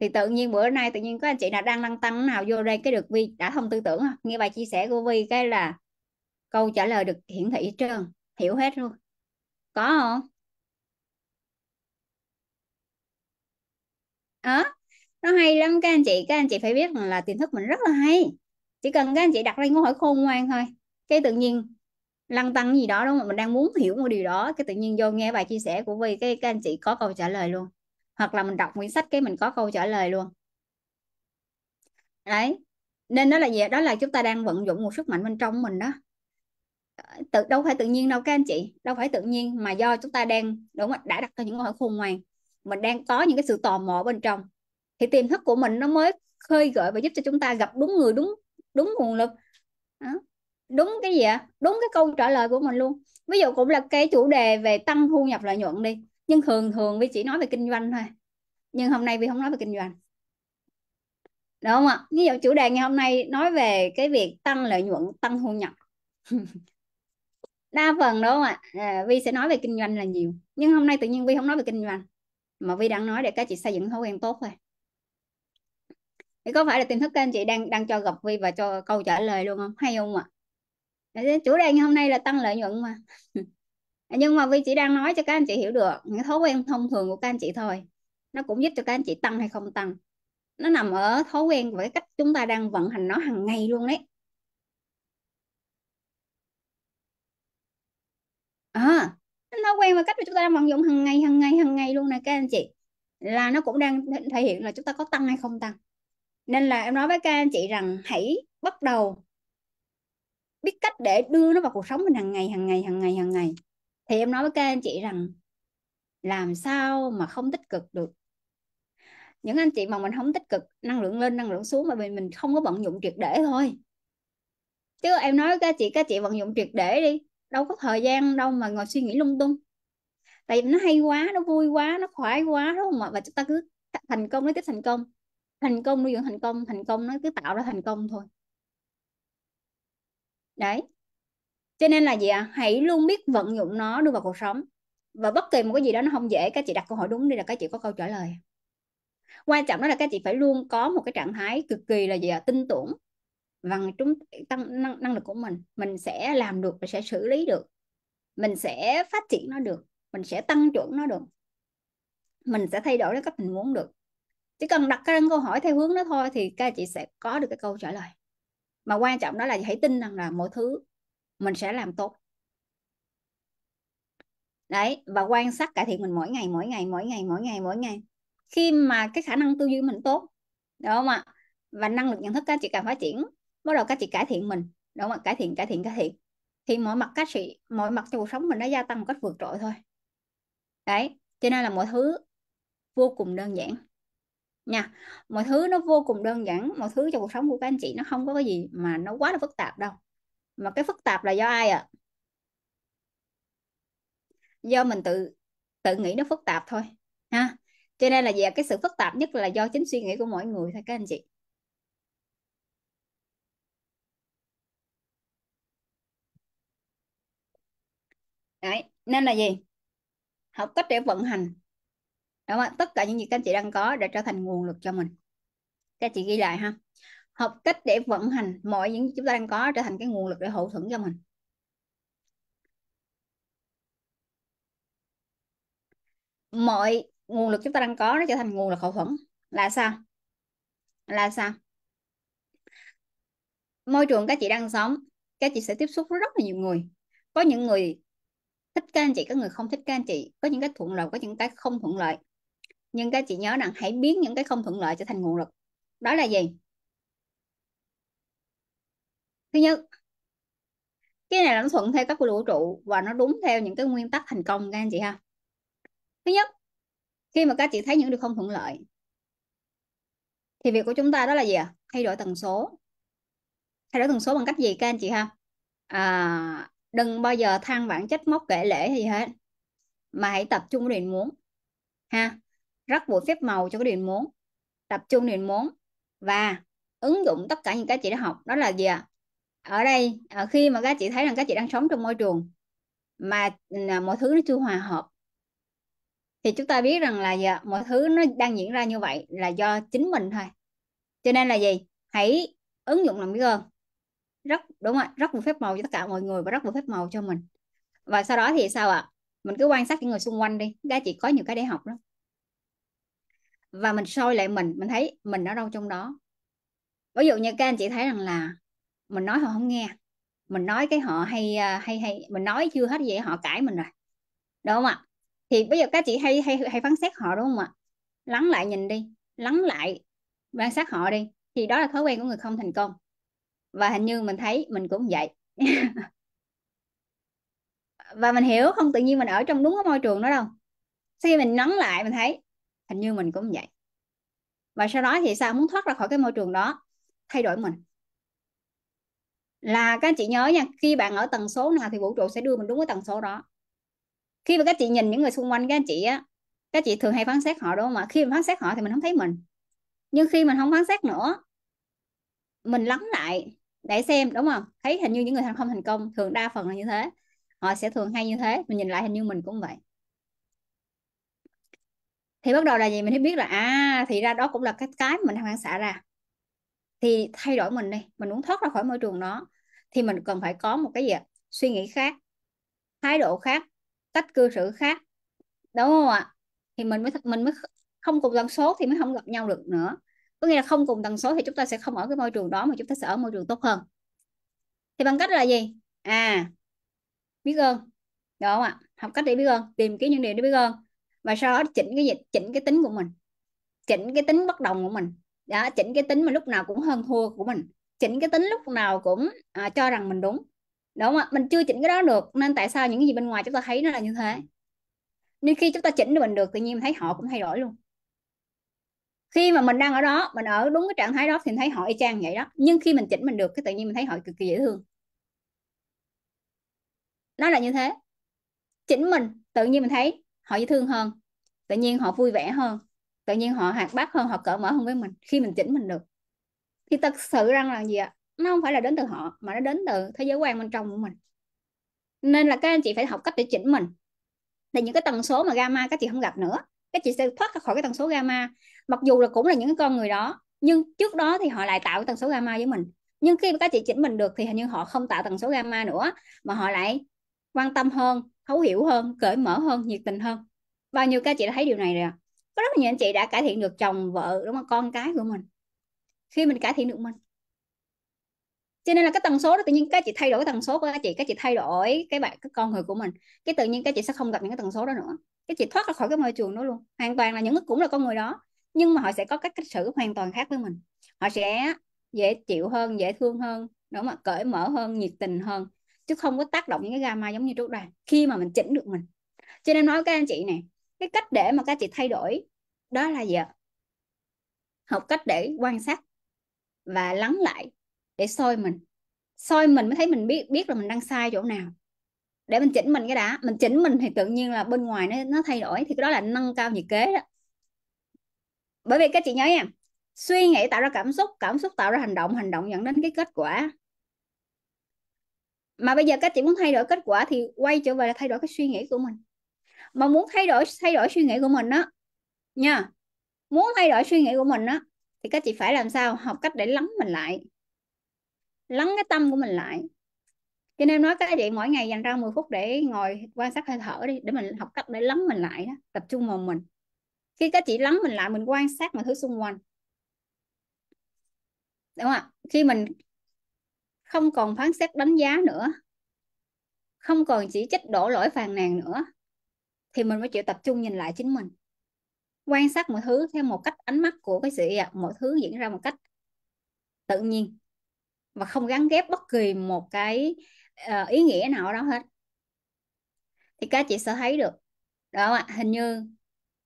thì tự nhiên bữa nay tự nhiên có anh chị nào đang lăng tăng nào vô đây cái được vi đã thông tư tưởng không? À? nghe bài chia sẻ của vi cái là câu trả lời được hiển thị hết trơn hiểu hết luôn có không đó à, nó hay lắm các anh chị các anh chị phải biết là tiềm thức mình rất là hay chỉ cần các anh chị đặt ra câu hỏi khôn ngoan thôi cái tự nhiên lăng tăng gì đó đúng không mình đang muốn hiểu một điều đó cái tự nhiên vô nghe bài chia sẻ của vi cái các anh chị có câu trả lời luôn hoặc là mình đọc quyển sách cái mình có câu trả lời luôn đấy nên đó là gì đó là chúng ta đang vận dụng một sức mạnh bên trong mình đó tự đâu phải tự nhiên đâu các anh chị đâu phải tự nhiên mà do chúng ta đang đúng không? đã đặt ra những câu hỏi khôn ngoan mình đang có những cái sự tò mò bên trong thì tiềm thức của mình nó mới khơi gợi và giúp cho chúng ta gặp đúng người đúng đúng nguồn lực đó. đúng cái gì ạ đúng cái câu trả lời của mình luôn ví dụ cũng là cái chủ đề về tăng thu nhập lợi nhuận đi nhưng thường thường vi chỉ nói về kinh doanh thôi nhưng hôm nay vi không nói về kinh doanh đúng không ạ ví dụ chủ đề ngày hôm nay nói về cái việc tăng lợi nhuận tăng thu nhập đa phần đúng không ạ à, vi sẽ nói về kinh doanh là nhiều nhưng hôm nay tự nhiên vi không nói về kinh doanh mà vi đang nói để các chị xây dựng thói quen tốt thôi thì có phải là tiềm thức các anh chị đang đang cho gặp vi và cho câu trả lời luôn không hay không ạ chủ đề ngày hôm nay là tăng lợi nhuận mà nhưng mà Vi chỉ đang nói cho các anh chị hiểu được những thói quen thông thường của các anh chị thôi nó cũng giúp cho các anh chị tăng hay không tăng nó nằm ở thói quen với cách chúng ta đang vận hành nó hàng ngày luôn đấy à thói quen với cách mà chúng ta đang vận dụng hàng ngày hàng ngày hàng ngày luôn này các anh chị là nó cũng đang thể hiện là chúng ta có tăng hay không tăng nên là em nói với các anh chị rằng hãy bắt đầu biết cách để đưa nó vào cuộc sống mình hàng ngày hàng ngày hàng ngày hàng ngày thì em nói với các anh chị rằng làm sao mà không tích cực được những anh chị mà mình không tích cực năng lượng lên năng lượng xuống mà mình mình không có vận dụng triệt để thôi chứ em nói các chị các chị vận dụng triệt để đi đâu có thời gian đâu mà ngồi suy nghĩ lung tung tại vì nó hay quá nó vui quá nó khoái quá đúng không ạ và chúng ta cứ thành công nó tiếp thành công thành công nuôi dưỡng thành công thành công nó cứ tạo ra thành công thôi đấy cho nên là gì ạ à? hãy luôn biết vận dụng nó đưa vào cuộc sống và bất kỳ một cái gì đó nó không dễ các chị đặt câu hỏi đúng đi là các chị có câu trả lời quan trọng đó là các chị phải luôn có một cái trạng thái cực kỳ là gì ạ à? tin tưởng bằng chúng tăng năng, năng lực của mình mình sẽ làm được mình sẽ xử lý được mình sẽ phát triển nó được mình sẽ tăng trưởng nó được mình sẽ thay đổi đến các tình huống được chỉ cần đặt ra câu hỏi theo hướng đó thôi thì các chị sẽ có được cái câu trả lời mà quan trọng đó là hãy tin rằng là mọi thứ mình sẽ làm tốt đấy và quan sát cải thiện mình mỗi ngày mỗi ngày mỗi ngày mỗi ngày mỗi ngày khi mà cái khả năng tư duy mình tốt đúng không ạ và năng lực nhận thức các chị càng phát triển bắt đầu các chị cải thiện mình đúng không ạ cải thiện cải thiện cải thiện thì mỗi mặt các chị mọi mặt trong cuộc sống mình nó gia tăng một cách vượt trội thôi đấy cho nên là mọi thứ vô cùng đơn giản nha mọi thứ nó vô cùng đơn giản mọi thứ trong cuộc sống của các anh chị nó không có cái gì mà nó quá là phức tạp đâu mà cái phức tạp là do ai ạ à? do mình tự tự nghĩ nó phức tạp thôi ha cho nên là về cái sự phức tạp nhất là do chính suy nghĩ của mỗi người thôi các anh chị Đấy, nên là gì học cách để vận hành đúng không? tất cả những gì các anh chị đang có để trở thành nguồn lực cho mình các chị ghi lại ha học cách để vận hành mọi những chúng ta đang có trở thành cái nguồn lực để hậu thuẫn cho mình mọi nguồn lực chúng ta đang có nó trở thành nguồn lực hậu thuẫn là sao là sao môi trường các chị đang sống các chị sẽ tiếp xúc với rất là nhiều người có những người thích các anh chị có người không thích các anh chị có những cái thuận lợi có những cái không thuận lợi nhưng các chị nhớ rằng hãy biến những cái không thuận lợi trở thành nguồn lực đó là gì thứ nhất cái này nó thuận theo các quy luật vũ trụ và nó đúng theo những cái nguyên tắc thành công các anh chị ha thứ nhất khi mà các chị thấy những điều không thuận lợi thì việc của chúng ta đó là gì ạ thay đổi tần số thay đổi tần số bằng cách gì các anh chị ha à, đừng bao giờ than vãn trách móc kể lễ gì hết mà hãy tập trung vào muốn ha rất bụi phép màu cho cái điều muốn tập trung điều muốn và ứng dụng tất cả những cái chị đã học đó là gì ạ ở đây ờ, khi mà các chị thấy rằng các chị đang sống trong môi trường mà ừ, mọi thứ nó chưa hòa hợp thì chúng ta biết rằng là giờ mọi thứ nó đang diễn ra như vậy là do chính mình thôi cho nên là gì hãy ứng dụng lòng biết ơn rất đúng ạ rất một phép màu cho tất cả mọi người và rất một phép màu cho mình và sau đó thì sao ạ mình cứ quan sát những người xung quanh đi các chị có nhiều cái để học đó. và mình soi lại mình mình thấy mình ở đâu trong đó ví dụ như các anh chị thấy rằng là mình nói họ không nghe mình nói cái họ hay à, hay hay mình nói chưa hết vậy họ cãi mình rồi đúng không ạ thì bây giờ các chị hay hay hay phán xét họ đúng không ạ lắng lại nhìn đi lắng lại quan sát họ đi thì đó là thói quen của người không thành công và hình như mình thấy mình cũng vậy và mình hiểu không tự nhiên mình ở trong đúng cái môi trường đó đâu sau khi mình lắng lại mình thấy hình như mình cũng vậy và sau đó thì sao muốn thoát ra khỏi cái môi trường đó thay đổi mình là các anh chị nhớ nha khi bạn ở tần số nào thì vũ trụ sẽ đưa mình đúng cái tần số đó khi mà các chị nhìn những người xung quanh các anh chị á các chị thường hay phán xét họ đúng không ạ khi mình phán xét họ thì mình không thấy mình nhưng khi mình không phán xét nữa mình lắng lại để xem đúng không thấy hình như những người thành công thành công thường đa phần là như thế họ sẽ thường hay như thế mình nhìn lại hình như mình cũng vậy thì bắt đầu là gì mình mới biết là à thì ra đó cũng là cái cái mình đang phản xạ ra thì thay đổi mình đi mình muốn thoát ra khỏi môi trường đó thì mình cần phải có một cái gì suy nghĩ khác thái độ khác cách cư xử khác đúng không ạ thì mình mới mình mới không cùng tần số thì mới không gặp nhau được nữa có nghĩa là không cùng tần số thì chúng ta sẽ không ở cái môi trường đó mà chúng ta sẽ ở môi trường tốt hơn thì bằng cách là gì à biết ơn đúng không ạ học cách để biết ơn tìm kiếm những điều để biết ơn và sau đó chỉnh cái dịch chỉnh cái tính của mình chỉnh cái tính bất đồng của mình đó chỉnh cái tính mà lúc nào cũng hơn thua của mình chỉnh cái tính lúc nào cũng à, cho rằng mình đúng đúng không ạ mình chưa chỉnh cái đó được nên tại sao những cái gì bên ngoài chúng ta thấy nó là như thế nhưng khi chúng ta chỉnh được mình được tự nhiên mình thấy họ cũng thay đổi luôn khi mà mình đang ở đó mình ở đúng cái trạng thái đó thì mình thấy họ y chang vậy đó nhưng khi mình chỉnh mình được cái tự nhiên mình thấy họ cực kỳ dễ thương nó là như thế chỉnh mình tự nhiên mình thấy họ dễ thương hơn tự nhiên họ vui vẻ hơn tự nhiên họ hoạt bát hơn họ cởi mở hơn với mình khi mình chỉnh mình được thì thật sự rằng là gì ạ nó không phải là đến từ họ mà nó đến từ thế giới quan bên trong của mình nên là các anh chị phải học cách để chỉnh mình thì những cái tần số mà gamma các chị không gặp nữa các chị sẽ thoát ra khỏi cái tần số gamma mặc dù là cũng là những cái con người đó nhưng trước đó thì họ lại tạo cái tần số gamma với mình nhưng khi các chị chỉnh mình được thì hình như họ không tạo tần số gamma nữa mà họ lại quan tâm hơn thấu hiểu hơn cởi mở hơn nhiệt tình hơn bao nhiêu các chị đã thấy điều này rồi à? có rất là nhiều anh chị đã cải thiện được chồng vợ đúng không con cái của mình khi mình cải thiện được mình cho nên là cái tần số đó tự nhiên các chị thay đổi cái tần số của các chị các chị thay đổi cái bạn cái con người của mình cái tự nhiên các chị sẽ không gặp những cái tần số đó nữa các chị thoát ra khỏi cái môi trường đó luôn hoàn toàn là những cũng là con người đó nhưng mà họ sẽ có cách cách xử hoàn toàn khác với mình họ sẽ dễ chịu hơn dễ thương hơn đúng không cởi mở hơn nhiệt tình hơn chứ không có tác động những cái gamma giống như trước đây khi mà mình chỉnh được mình cho nên nói các anh chị này cái cách để mà các chị thay đổi đó là gì ạ học cách để quan sát và lắng lại để soi mình soi mình mới thấy mình biết biết là mình đang sai chỗ nào để mình chỉnh mình cái đã mình chỉnh mình thì tự nhiên là bên ngoài nó nó thay đổi thì cái đó là nâng cao nhiệt kế đó bởi vì các chị nhớ nha suy nghĩ tạo ra cảm xúc cảm xúc tạo ra hành động hành động dẫn đến cái kết quả mà bây giờ các chị muốn thay đổi kết quả thì quay trở về là thay đổi cái suy nghĩ của mình mà muốn thay đổi thay đổi suy nghĩ của mình á nha muốn thay đổi suy nghĩ của mình á thì các chị phải làm sao học cách để lắng mình lại lắng cái tâm của mình lại cho nên nói các chị mỗi ngày dành ra 10 phút để ngồi quan sát hơi thở đi để mình học cách để lắng mình lại đó tập trung vào mình khi các chị lắng mình lại mình quan sát mọi thứ xung quanh đúng không ạ khi mình không còn phán xét đánh giá nữa không còn chỉ trách đổ lỗi phàn nàn nữa thì mình mới chịu tập trung nhìn lại chính mình quan sát mọi thứ theo một cách ánh mắt của cái sự mọi thứ diễn ra một cách tự nhiên và không gắn ghép bất kỳ một cái ờ, ý nghĩa nào đó hết thì các chị sẽ thấy được đó ạ hình như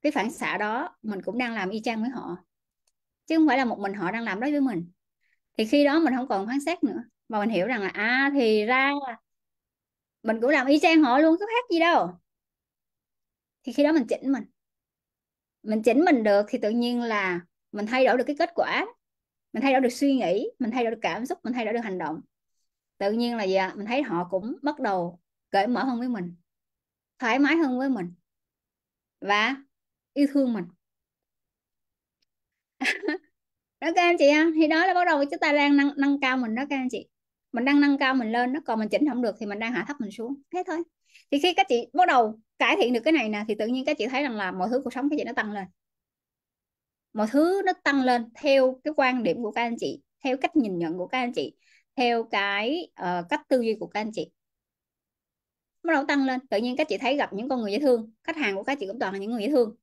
cái phản xạ đó mình cũng đang làm y chang với họ chứ không phải là một mình họ đang làm đó với mình thì khi đó mình không còn phán xét nữa mà mình hiểu rằng là à thì ra mình cũng làm y chang họ luôn có khác gì đâu thì khi đó mình chỉnh mình mình chỉnh mình được thì tự nhiên là mình thay đổi được cái kết quả mình thay đổi được suy nghĩ mình thay đổi được cảm xúc mình thay đổi được hành động tự nhiên là gì à? mình thấy họ cũng bắt đầu cởi mở hơn với mình thoải mái hơn với mình và yêu thương mình đó các anh chị ha thì đó là bắt đầu chúng ta đang nâng, nâng cao mình đó các anh chị mình đang nâng cao mình lên đó còn mình chỉnh không được thì mình đang hạ thấp mình xuống thế thôi thì khi các chị bắt đầu cải thiện được cái này nè thì tự nhiên các chị thấy rằng là mọi thứ cuộc sống các chị nó tăng lên mọi thứ nó tăng lên theo cái quan điểm của các anh chị theo cách nhìn nhận của các anh chị theo cái uh, cách tư duy của các anh chị bắt đầu tăng lên tự nhiên các chị thấy gặp những con người dễ thương khách hàng của các chị cũng toàn là những người dễ thương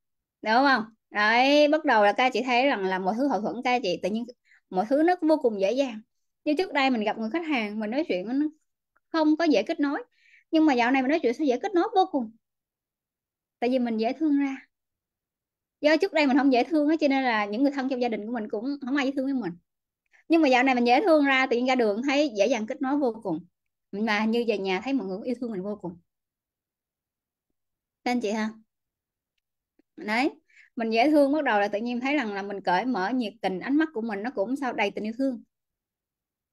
đúng không đấy bắt đầu là các chị thấy rằng là mọi thứ hậu thuẫn các chị tự nhiên mọi thứ nó vô cùng dễ dàng như trước đây mình gặp người khách hàng mình nói chuyện nó không có dễ kết nối nhưng mà dạo này mình nói chuyện sẽ dễ kết nối vô cùng tại vì mình dễ thương ra do trước đây mình không dễ thương á cho nên là những người thân trong gia đình của mình cũng không ai dễ thương với mình nhưng mà dạo này mình dễ thương ra tự nhiên ra đường thấy dễ dàng kết nối vô cùng mà như về nhà thấy mọi người yêu thương mình vô cùng Thế anh chị ha đấy mình dễ thương bắt đầu là tự nhiên thấy rằng là mình cởi mở nhiệt tình ánh mắt của mình nó cũng sao đầy tình yêu thương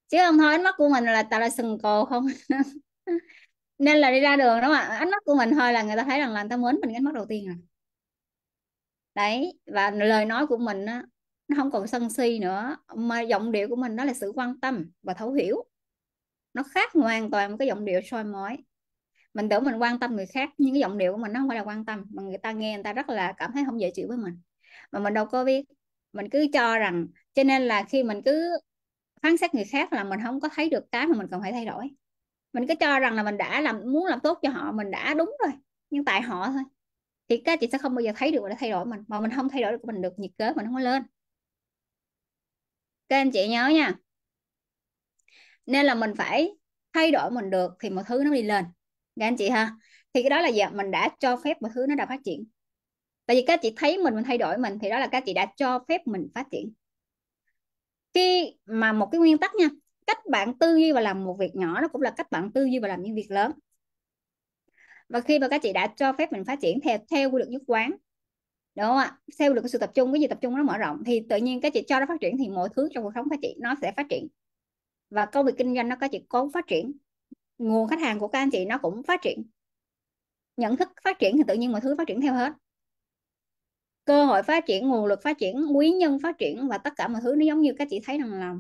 chứ không thôi ánh mắt của mình là tao là sừng cồ không nên là đi ra đường đó mà ánh mắt của mình thôi là người ta thấy rằng là người ta mến mình ánh mắt đầu tiên à đấy và lời nói của mình á, nó không còn sân si nữa mà giọng điệu của mình đó là sự quan tâm và thấu hiểu nó khác hoàn toàn một cái giọng điệu soi mói mình tưởng mình quan tâm người khác nhưng cái giọng điệu của mình nó không phải là quan tâm mà người ta nghe người ta rất là cảm thấy không dễ chịu với mình mà mình đâu có biết mình cứ cho rằng cho nên là khi mình cứ phán xét người khác là mình không có thấy được cái mà mình cần phải thay đổi mình cứ cho rằng là mình đã làm muốn làm tốt cho họ mình đã đúng rồi nhưng tại họ thôi thì các chị sẽ không bao giờ thấy được và thay đổi mình mà mình không thay đổi được mình được nhiệt kế mình không có lên các anh chị nhớ nha nên là mình phải thay đổi mình được thì mọi thứ nó đi lên các dạ anh chị ha thì cái đó là giờ mình đã cho phép mọi thứ nó đã phát triển tại vì các chị thấy mình mình thay đổi mình thì đó là các chị đã cho phép mình phát triển khi mà một cái nguyên tắc nha cách bạn tư duy và làm một việc nhỏ nó cũng là cách bạn tư duy và làm những việc lớn và khi mà các chị đã cho phép mình phát triển theo theo quy luật nhất quán đúng không ạ theo được sự tập trung cái gì tập trung nó mở rộng thì tự nhiên các chị cho nó phát triển thì mọi thứ trong cuộc sống các chị nó sẽ phát triển và công việc kinh doanh nó các chị cũng phát triển nguồn khách hàng của các anh chị nó cũng phát triển nhận thức phát triển thì tự nhiên mọi thứ phát triển theo hết cơ hội phát triển nguồn lực phát triển quý nhân phát triển và tất cả mọi thứ nó giống như các chị thấy rằng là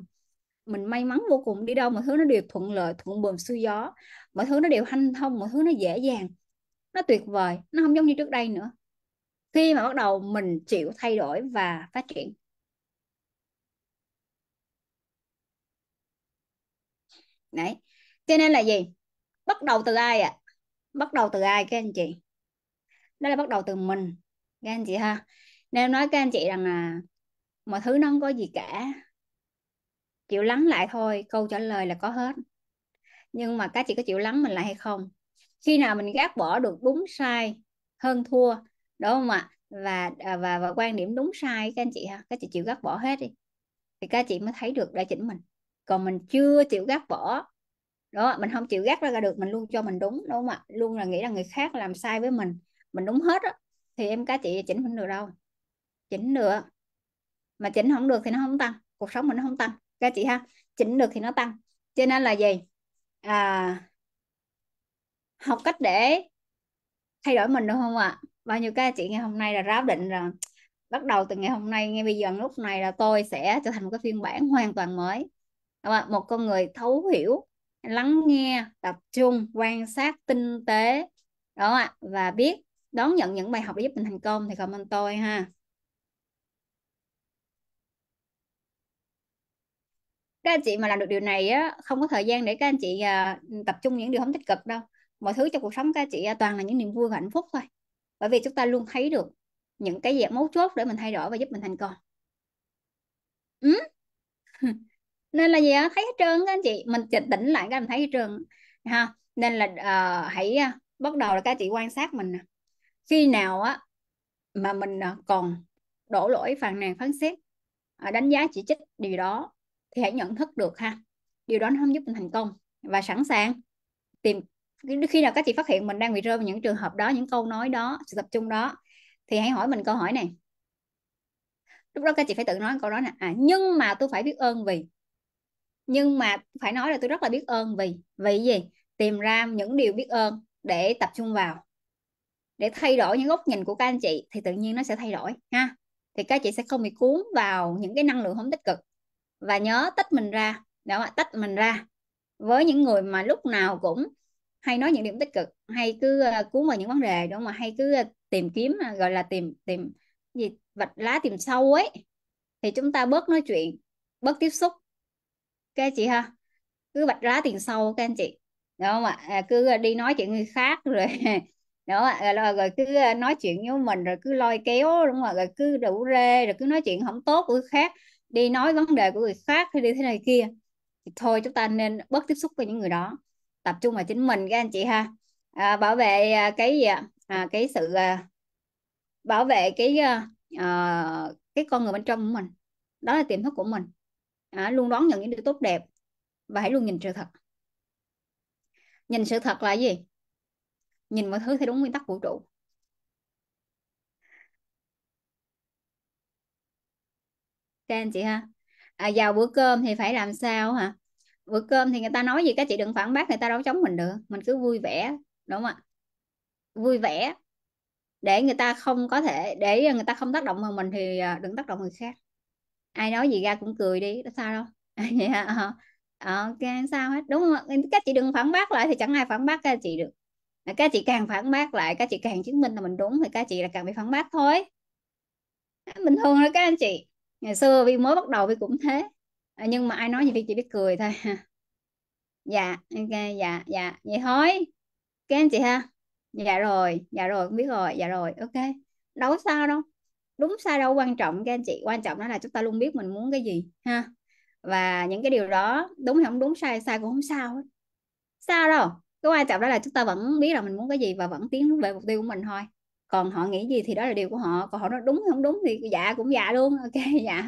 mình may mắn vô cùng đi đâu mọi thứ nó đều thuận lợi thuận buồm xuôi gió mọi thứ nó đều hanh thông mọi thứ nó dễ dàng nó tuyệt vời nó không giống như trước đây nữa khi mà bắt đầu mình chịu thay đổi và phát triển đấy cho nên là gì bắt đầu từ ai ạ à? bắt đầu từ ai các anh chị đó là bắt đầu từ mình các anh chị ha nên nói các anh chị rằng là mọi thứ nó không có gì cả chịu lắng lại thôi câu trả lời là có hết nhưng mà các chị có chịu lắng mình lại hay không khi nào mình gác bỏ được đúng sai hơn thua đúng không ạ và à, và và quan điểm đúng sai các anh chị ha các chị chịu gác bỏ hết đi thì các chị mới thấy được đã chỉnh mình còn mình chưa chịu gác bỏ đó mình không chịu gác ra được mình luôn cho mình đúng đúng không ạ luôn là nghĩ là người khác làm sai với mình mình đúng hết á thì em các chị chỉnh không được đâu chỉnh được mà chỉnh không được thì nó không tăng cuộc sống mình nó không tăng các chị ha chỉnh được thì nó tăng cho nên là gì à, học cách để thay đổi mình đúng không ạ bao nhiêu các chị ngày hôm nay là ráo định rồi bắt đầu từ ngày hôm nay ngay bây giờ lúc này là tôi sẽ trở thành một cái phiên bản hoàn toàn mới một con người thấu hiểu lắng nghe tập trung quan sát tinh tế đó ạ và biết đón nhận những bài học để giúp mình thành công thì comment tôi ha các anh chị mà làm được điều này á không có thời gian để các anh chị à, tập trung những điều không tích cực đâu mọi thứ trong cuộc sống các anh chị à, toàn là những niềm vui và hạnh phúc thôi bởi vì chúng ta luôn thấy được những cái dạng mấu chốt để mình thay đổi và giúp mình thành công ừ? nên là gì á thấy hết trơn các anh chị mình tĩnh lại các anh thấy hết trơn ha nên là uh, hãy uh, bắt đầu là các anh chị quan sát mình khi nào á mà mình uh, còn đổ lỗi phàn nàn phán xét đánh giá chỉ trích điều đó thì hãy nhận thức được ha điều đó nó không giúp mình thành công và sẵn sàng tìm khi nào các chị phát hiện mình đang bị rơi vào những trường hợp đó những câu nói đó sự tập trung đó thì hãy hỏi mình câu hỏi này lúc đó các chị phải tự nói câu đó nè à nhưng mà tôi phải biết ơn vì nhưng mà phải nói là tôi rất là biết ơn vì vì gì tìm ra những điều biết ơn để tập trung vào để thay đổi những góc nhìn của các anh chị thì tự nhiên nó sẽ thay đổi ha thì các chị sẽ không bị cuốn vào những cái năng lượng không tích cực và nhớ tách mình ra đó ạ tách mình ra với những người mà lúc nào cũng hay nói những điểm tích cực hay cứ ờ, cuốn vào những vấn đề đúng không ạ? hay cứ ờ, tìm kiếm ờ, gọi là tìm tìm gì vạch lá tìm sâu ấy thì chúng ta bớt nói chuyện bớt tiếp xúc các chị ha cứ vạch lá tìm sâu các anh chị đúng không ạ à, cứ đi nói chuyện người khác rồi đó rồi, rồi cứ nói chuyện với mình rồi cứ lôi kéo đúng không rồi cứ đủ rê rồi cứ nói chuyện không tốt với khác đi nói vấn đề của người khác hay đi thế này kia thì thôi chúng ta nên bớt tiếp xúc với những người đó tập trung vào chính mình các anh chị ha à, bảo vệ à, cái gì à, cái sự à, bảo vệ cái à, à, cái con người bên trong của mình đó là tiềm thức của mình à, luôn đón nhận những điều tốt đẹp và hãy luôn nhìn sự thật nhìn sự thật là gì nhìn mọi thứ theo đúng nguyên tắc vũ trụ các anh chị ha à, vào bữa cơm thì phải làm sao hả bữa cơm thì người ta nói gì các chị đừng phản bác người ta đâu chống mình được mình cứ vui vẻ đúng không ạ vui vẻ để người ta không có thể để người ta không tác động vào mình thì à, đừng tác động người khác ai nói gì ra cũng cười đi sao đâu yeah. Ờ, ờ, ok sao hết đúng không các chị đừng phản bác lại thì chẳng ai phản bác các chị được các chị càng phản bác lại các chị càng chứng minh là mình đúng thì các chị là càng bị phản bác thôi bình thường rồi các anh chị ngày xưa vi mới bắt đầu vi cũng thế à, nhưng mà ai nói gì vi chỉ biết cười thôi dạ ok dạ dạ vậy thôi các anh chị ha dạ rồi dạ rồi biết rồi dạ rồi ok đâu có sao đâu đúng sai đâu quan trọng các anh chị quan trọng đó là chúng ta luôn biết mình muốn cái gì ha và những cái điều đó đúng hay không đúng sai sai cũng không sao sao đâu cái quan trọng đó là chúng ta vẫn biết là mình muốn cái gì và vẫn tiến về mục tiêu của mình thôi còn họ nghĩ gì thì đó là điều của họ còn họ nói đúng không đúng thì dạ cũng dạ luôn ok dạ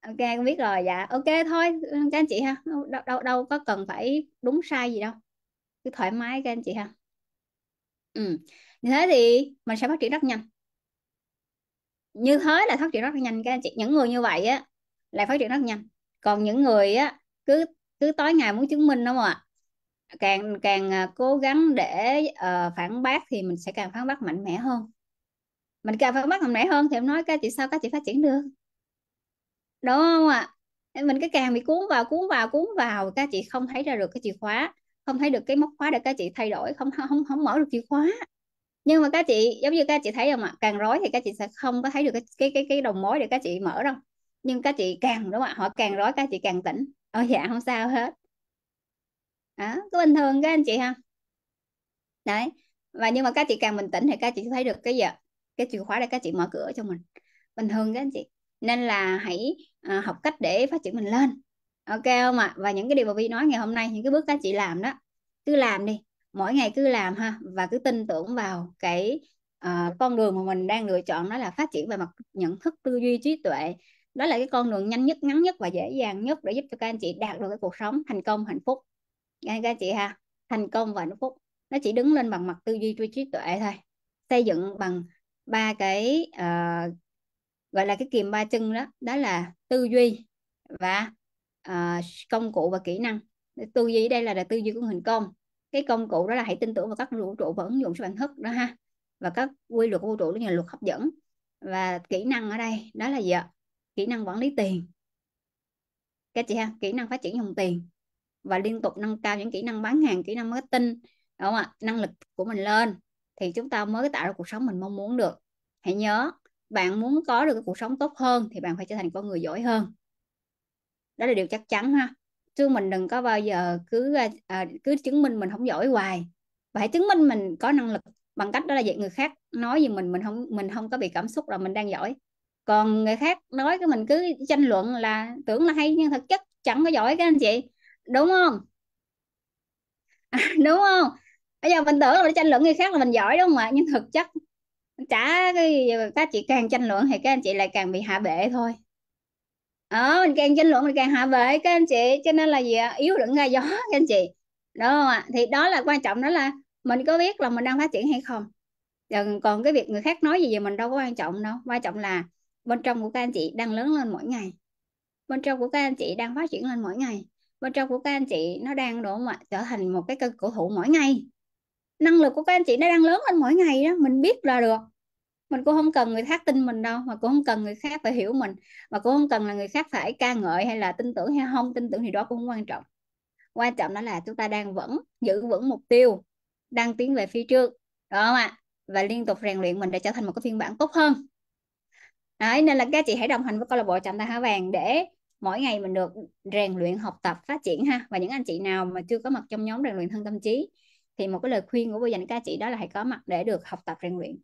ok con biết rồi dạ ok thôi các anh chị ha đâu đâu đâu có cần phải đúng sai gì đâu cứ thoải mái các anh chị ha ừ. như thế thì mình sẽ phát triển rất nhanh như thế là phát triển rất nhanh các anh chị những người như vậy á lại phát triển rất nhanh còn những người á cứ cứ tối ngày muốn chứng minh đúng không ạ càng càng à, cố gắng để uh, phản bác thì mình sẽ càng phản bác mạnh mẽ hơn mình càng phản bác mạnh mẽ hơn thì em nói các chị sao các chị phát triển được đúng không ạ à? mình cứ càng bị cuốn vào cuốn vào cuốn vào các chị không thấy ra được cái chìa khóa không thấy được cái móc khóa để các chị thay đổi không không không mở được chìa khóa nhưng mà các chị giống như các chị thấy không ạ à? càng rối thì các chị sẽ không có thấy được cái cái cái, cái đầu mối để các chị mở đâu nhưng các chị càng đúng không ạ họ càng rối các chị càng tỉnh ôi dạ không sao hết đó cứ bình thường các anh chị ha đấy và nhưng mà các chị càng bình tĩnh thì các chị thấy được cái gì cái chìa khóa để các chị mở cửa cho mình bình thường các anh chị nên là hãy à, học cách để phát triển mình lên ok không ạ à? và những cái điều mà vi nói ngày hôm nay những cái bước các chị làm đó cứ làm đi mỗi ngày cứ làm ha và cứ tin tưởng vào cái uh, con đường mà mình đang lựa chọn đó là phát triển về mặt nhận thức tư duy trí tuệ đó là cái con đường nhanh nhất ngắn nhất và dễ dàng nhất để giúp cho các anh chị đạt được cái cuộc sống thành công hạnh phúc nghe các chị ha thành công và hạnh phúc nó chỉ đứng lên bằng mặt tư duy trí tuệ thôi xây dựng bằng ba cái uh, gọi là cái kìm ba chân đó đó là tư duy và uh, công cụ và kỹ năng tư duy đây là, là tư duy của hình công cái công cụ đó là hãy tin tưởng vào các vũ trụ và ứng dụng cho bản thức đó ha và các quy luật của vũ trụ đó là luật hấp dẫn và kỹ năng ở đây đó là gì ạ kỹ năng quản lý tiền các chị ha kỹ năng phát triển dòng tiền và liên tục nâng cao những kỹ năng bán hàng kỹ năng marketing đúng không ạ năng lực của mình lên thì chúng ta mới tạo ra cuộc sống mình mong muốn được hãy nhớ bạn muốn có được cái cuộc sống tốt hơn thì bạn phải trở thành con người giỏi hơn đó là điều chắc chắn ha chứ mình đừng có bao giờ cứ à, à, cứ chứng minh mình không giỏi hoài và hãy chứng minh mình có năng lực bằng cách đó là vậy người khác nói gì mình mình không mình không có bị cảm xúc là mình đang giỏi còn người khác nói cái mình cứ tranh luận là tưởng là hay nhưng thực chất chẳng có giỏi các anh chị đúng không à, đúng không bây giờ mình tưởng là tranh luận người khác là mình giỏi đúng không ạ nhưng thực chất chả cái các chị càng tranh luận thì các anh chị lại càng bị hạ bệ thôi ờ mình càng tranh luận mình càng hạ bệ các anh chị cho nên là gì à? yếu đựng ra gió các anh chị đúng không ạ thì đó là quan trọng đó là mình có biết là mình đang phát triển hay không còn cái việc người khác nói gì về mình đâu có quan trọng đâu quan trọng là bên trong của các anh chị đang lớn lên mỗi ngày bên trong của các anh chị đang phát triển lên mỗi ngày bên trong của các anh chị nó đang đúng mà trở thành một cái cơn cổ thụ mỗi ngày năng lực của các anh chị nó đang lớn lên mỗi ngày đó mình biết là được mình cũng không cần người khác tin mình đâu mà cũng không cần người khác phải hiểu mình mà cũng không cần là người khác phải ca ngợi hay là tin tưởng hay không tin tưởng thì đó cũng không quan trọng quan trọng đó là chúng ta đang vẫn giữ vững mục tiêu đang tiến về phía trước đúng không ạ và liên tục rèn luyện mình để trở thành một cái phiên bản tốt hơn Đấy, nên là các chị hãy đồng hành với câu lạc bộ chạm tay há vàng để mỗi ngày mình được rèn luyện học tập phát triển ha và những anh chị nào mà chưa có mặt trong nhóm rèn luyện thân tâm trí thì một cái lời khuyên của cô dành cho các chị đó là hãy có mặt để được học tập rèn luyện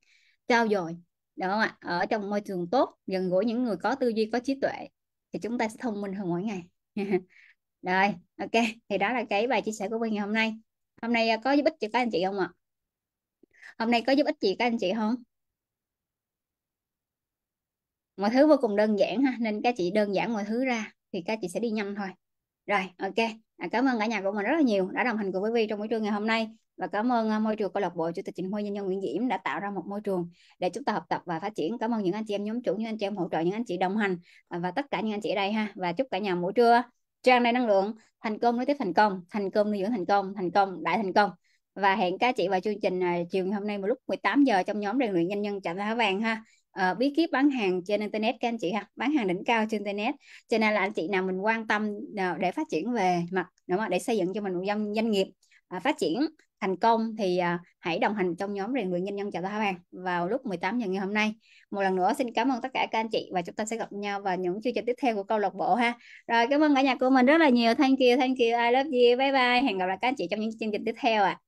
trao dồi đúng không ạ ở trong môi trường tốt gần gũi những người có tư duy có trí tuệ thì chúng ta sẽ thông minh hơn mỗi ngày rồi ok thì đó là cái bài chia sẻ của cô ngày hôm nay hôm nay à, có giúp ích cho các anh chị không ạ hôm nay có giúp ích gì các anh chị không mọi thứ vô cùng đơn giản ha nên các chị đơn giản mọi thứ ra thì các chị sẽ đi nhanh thôi rồi ok à, cảm ơn cả nhà của mình rất là nhiều đã đồng hành cùng với vi trong buổi trưa ngày hôm nay và cảm ơn à, môi trường câu lạc bộ chủ tịch Trịnh Huy Nhân dân Nguyễn Diễm đã tạo ra một môi trường để chúng ta học tập và phát triển cảm ơn những anh chị em nhóm chủ những anh chị em hỗ trợ những anh chị đồng hành à, và tất cả những anh chị ở đây ha và chúc cả nhà buổi trưa trang đầy năng lượng thành công nối tiếp thành công thành công nuôi dưỡng thành công thành công đại thành công và hẹn các chị vào chương trình à, chiều ngày hôm nay một lúc 18 giờ trong nhóm rèn luyện nhân nhân chạm đá vàng ha uh, bí kíp bán hàng trên internet các anh chị ha bán hàng đỉnh cao trên internet cho nên là anh chị nào mình quan tâm ờ, để phát triển về mặt đúng không? để xây dựng cho mình một doanh, doanh nghiệp uh, phát triển thành công thì uh, hãy đồng hành trong nhóm rèn luyện doanh nhân chào thảo bạn vào lúc 18 giờ ngày hôm nay một lần nữa xin cảm ơn tất cả các anh chị và chúng ta sẽ gặp nhau vào những chương trình tiếp theo của câu lạc bộ ha rồi cảm ơn cả nhà của mình rất là nhiều thank you thank you I love you bye bye hẹn gặp lại các anh chị trong những chương trình tiếp theo ạ à.